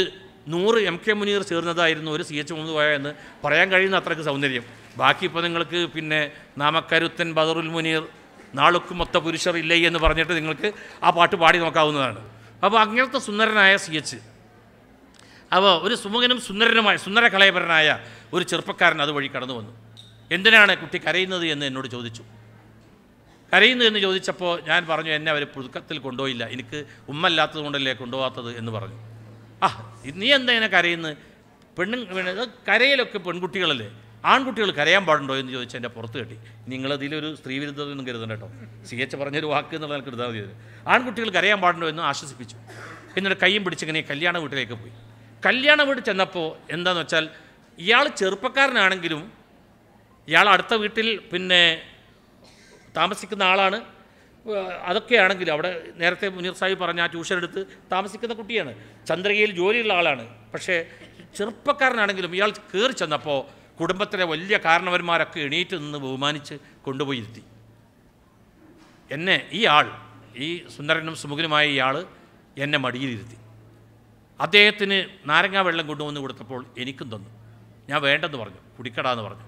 നൂറ് എം കെ മുനീർ ചേർന്നതായിരുന്നു ഒരു സി എച്ച് മുഹമ്മദ് കോയ എന്ന് പറയാൻ കഴിയുന്ന അത്രയ്ക്ക് സൗന്ദര്യം ബാക്കി ഇപ്പോൾ നിങ്ങൾക്ക് പിന്നെ നാമക്കരുത്തൻ ബദറുൽ മുനീർ നാളുക്കും മൊത്ത പുരുഷർ ഇല്ലേ എന്ന് പറഞ്ഞിട്ട് നിങ്ങൾക്ക് ആ പാട്ട് പാടി നോക്കാവുന്നതാണ് അപ്പോൾ അങ്ങനത്തെ സുന്ദരനായ സി എച്ച് അപ്പോൾ ഒരു സുമുഖനും സുന്ദരനുമായ സുന്ദര കലയപരനായ ഒരു ചെറുപ്പക്കാരൻ അതുവഴി കടന്നു വന്നു എന്തിനാണ് കുട്ടി കരയുന്നത് എന്ന് എന്നോട് ചോദിച്ചു കരയുന്നു എന്ന് ചോദിച്ചപ്പോൾ ഞാൻ പറഞ്ഞു എന്നെ അവർ പുതുക്കത്തിൽ കൊണ്ടുപോയില്ല എനിക്ക് ഉമ്മല്ലാത്തത് കൊണ്ടല്ലേ കൊണ്ടുപോകാത്തത് എന്ന് പറഞ്ഞു ആ നീ എന്താ ഇങ്ങനെ കരയുന്നത് പെണ്ണും കരയിലൊക്കെ പെൺകുട്ടികളല്ലേ ആൺകുട്ടികൾ കരയാൻ പാടുണ്ടോ എന്ന് ചോദിച്ചാൽ എൻ്റെ പുറത്ത് കെട്ടി നിങ്ങളതിലൊരു സ്ത്രീവിരുദ്ധതയൊന്നും കരുതണ്ട കേട്ടോ സി എച്ച് പറഞ്ഞൊരു വാക്ക് എന്നുള്ള എനിക്ക് എടുത്താൽ മതി ആൺകുട്ടികൾ കരയാൻ പാടുണ്ടോ എന്ന് ആശ്വസിപ്പിച്ചു എന്നിട്ട് കയ്യും പിടിച്ചിങ്ങനെ കല്യാണ വീട്ടിലേക്ക് പോയി കല്യാണ വീട് ചെന്നപ്പോൾ എന്താന്ന് വെച്ചാൽ ഇയാൾ ചെറുപ്പക്കാരനാണെങ്കിലും ഇയാൾ അടുത്ത വീട്ടിൽ പിന്നെ താമസിക്കുന്ന ആളാണ് അതൊക്കെയാണെങ്കിൽ അവിടെ നേരത്തെ മുനീർ സാഹിബ് പറഞ്ഞ ആ ട്യൂഷൻ എടുത്ത് താമസിക്കുന്ന കുട്ടിയാണ് ചന്ദ്രകയിൽ ജോലിയുള്ള ആളാണ് പക്ഷേ ചെറുപ്പക്കാരനാണെങ്കിലും ഇയാൾ കയറി ചെന്നപ്പോൾ കുടുംബത്തിലെ വലിയ കാരണവന്മാരൊക്കെ എണീറ്റ് നിന്ന് ബഹുമാനിച്ച് കൊണ്ടുപോയി ഇരുത്തി എന്നെ ഈ ആൾ ഈ സുന്ദരനും സുമുഖനുമായ ഇയാൾ എന്നെ മടിയിലിരുത്തി അദ്ദേഹത്തിന് നാരങ്ങാ വെള്ളം കൊണ്ടുവന്ന് കൊടുത്തപ്പോൾ എനിക്കും തന്നു ഞാൻ വേണ്ടെന്ന് പറഞ്ഞു കുടിക്കടാന്ന് പറഞ്ഞു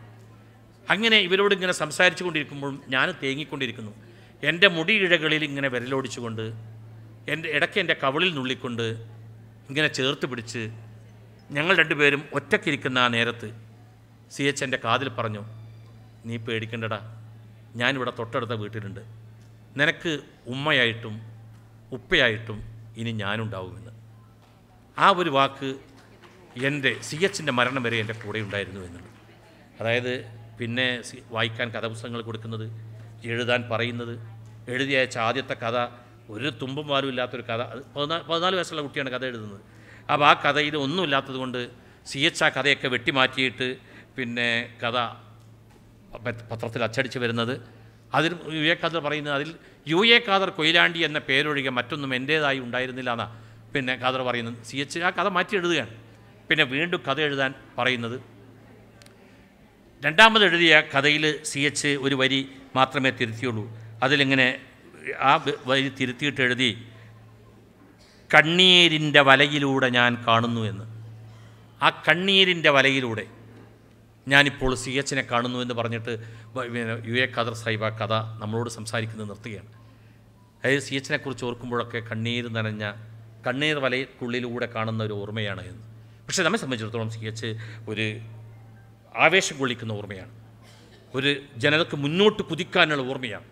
അങ്ങനെ ഇവരോട് ഇങ്ങനെ സംസാരിച്ചു കൊണ്ടിരിക്കുമ്പോഴും ഞാൻ തേങ്ങിക്കൊണ്ടിരിക്കുന്നു എൻ്റെ മുടിയിഴകളിൽ ഇങ്ങനെ വിരലോടിച്ചുകൊണ്ട് എൻ്റെ ഇടയ്ക്ക് എൻ്റെ കവളിൽ നുള്ളിക്കൊണ്ട് ഇങ്ങനെ ചേർത്ത് പിടിച്ച് ഞങ്ങൾ രണ്ടുപേരും ഒറ്റക്കിരിക്കുന്ന ആ നേരത്ത് സി എച്ച് എൻ്റെ കാതിൽ പറഞ്ഞു നീ പേടിക്കണ്ടടാ ഞാനിവിടെ തൊട്ടടുത്ത വീട്ടിലുണ്ട് നിനക്ക് ഉമ്മയായിട്ടും ഉപ്പയായിട്ടും ഇനി ഞാനുണ്ടാവുമെന്ന് ആ ഒരു വാക്ക് എൻ്റെ സി എച്ചിൻ്റെ മരണം വരെ എൻ്റെ കൂടെ ഉണ്ടായിരുന്നു എന്നുള്ളത് അതായത് പിന്നെ വായിക്കാൻ കഥാപുസ്തകങ്ങൾ കൊടുക്കുന്നത് എഴുതാൻ പറയുന്നത് എഴുതി അയച്ച ആദ്യത്തെ കഥ ഒരു തുമ്പും വാലും ഇല്ലാത്തൊരു കഥ പതിനാല് പതിനാല് വയസ്സുള്ള കുട്ടിയാണ് കഥ എഴുതുന്നത് അപ്പോൾ ആ കഥയിൽ ഒന്നുമില്ലാത്തത് കൊണ്ട് സി എച്ച് ആ കഥയൊക്കെ വെട്ടിമാറ്റിയിട്ട് പിന്നെ കഥ പത്രത്തിൽ അച്ചടിച്ച് വരുന്നത് അതിൽ യു എ ഖാദർ പറയുന്നത് അതിൽ യു എ ഖാദർ കൊയിലാണ്ടി എന്ന പേരൊഴികെ മറ്റൊന്നും എൻ്റേതായി ഉണ്ടായിരുന്നില്ല എന്നാ പിന്നെ ഖാദർ പറയുന്നത് സി എച്ച് ആ കഥ മാറ്റി എഴുതുകയാണ് പിന്നെ വീണ്ടും കഥ എഴുതാൻ പറയുന്നത് രണ്ടാമത് എഴുതിയ കഥയിൽ സി എച്ച് ഒരു വരി മാത്രമേ തിരുത്തിയുള്ളൂ അതിലിങ്ങനെ ആ വരി തിരുത്തിയിട്ട് എഴുതി കണ്ണീരിൻ്റെ വലയിലൂടെ ഞാൻ കാണുന്നു എന്ന് ആ കണ്ണീരിൻ്റെ വലയിലൂടെ ഞാനിപ്പോൾ സി എച്ചിനെ കാണുന്നു എന്ന് പറഞ്ഞിട്ട് യു എ ഖാദർ സാഹിബ് ആ കഥ നമ്മളോട് സംസാരിക്കുന്നത് നിർത്തുകയാണ് അതായത് സി എച്ചിനെ കുറിച്ച് ഓർക്കുമ്പോഴൊക്കെ കണ്ണീർ നനഞ്ഞ കണ്ണീർ വലയ്ക്കുള്ളിലൂടെ കാണുന്ന ഒരു ഓർമ്മയാണ് എന്ന് പക്ഷേ നമ്മെ സംബന്ധിച്ചിടത്തോളം സി എച്ച് ഒരു ആവേശം കൊള്ളിക്കുന്ന ഓർമ്മയാണ് ഒരു ജനതക്ക് മുന്നോട്ട് കുതിക്കാനുള്ള ഓർമ്മയാണ്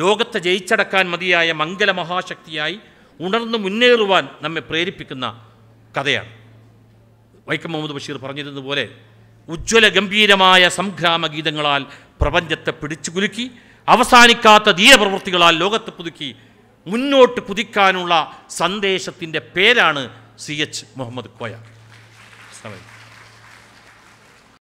ലോകത്തെ ജയിച്ചടക്കാൻ മതിയായ മംഗല മഹാശക്തിയായി ഉണർന്നു മുന്നേറുവാൻ നമ്മെ പ്രേരിപ്പിക്കുന്ന കഥയാണ് വൈക്കം മുഹമ്മദ് ബഷീർ പറഞ്ഞിരുന്നതുപോലെ ഉജ്ജ്വല ഗംഭീരമായ സംഗ്രാമ ഗീതങ്ങളാൽ പ്രപഞ്ചത്തെ പിടിച്ചു കുലുക്കി അവസാനിക്കാത്ത ധീരപ്രവൃത്തികളാൽ ലോകത്തെ പുതുക്കി മുന്നോട്ട് കുതിക്കാനുള്ള സന്ദേശത്തിൻ്റെ പേരാണ് സി എച്ച് മുഹമ്മദ് കോയ സമയം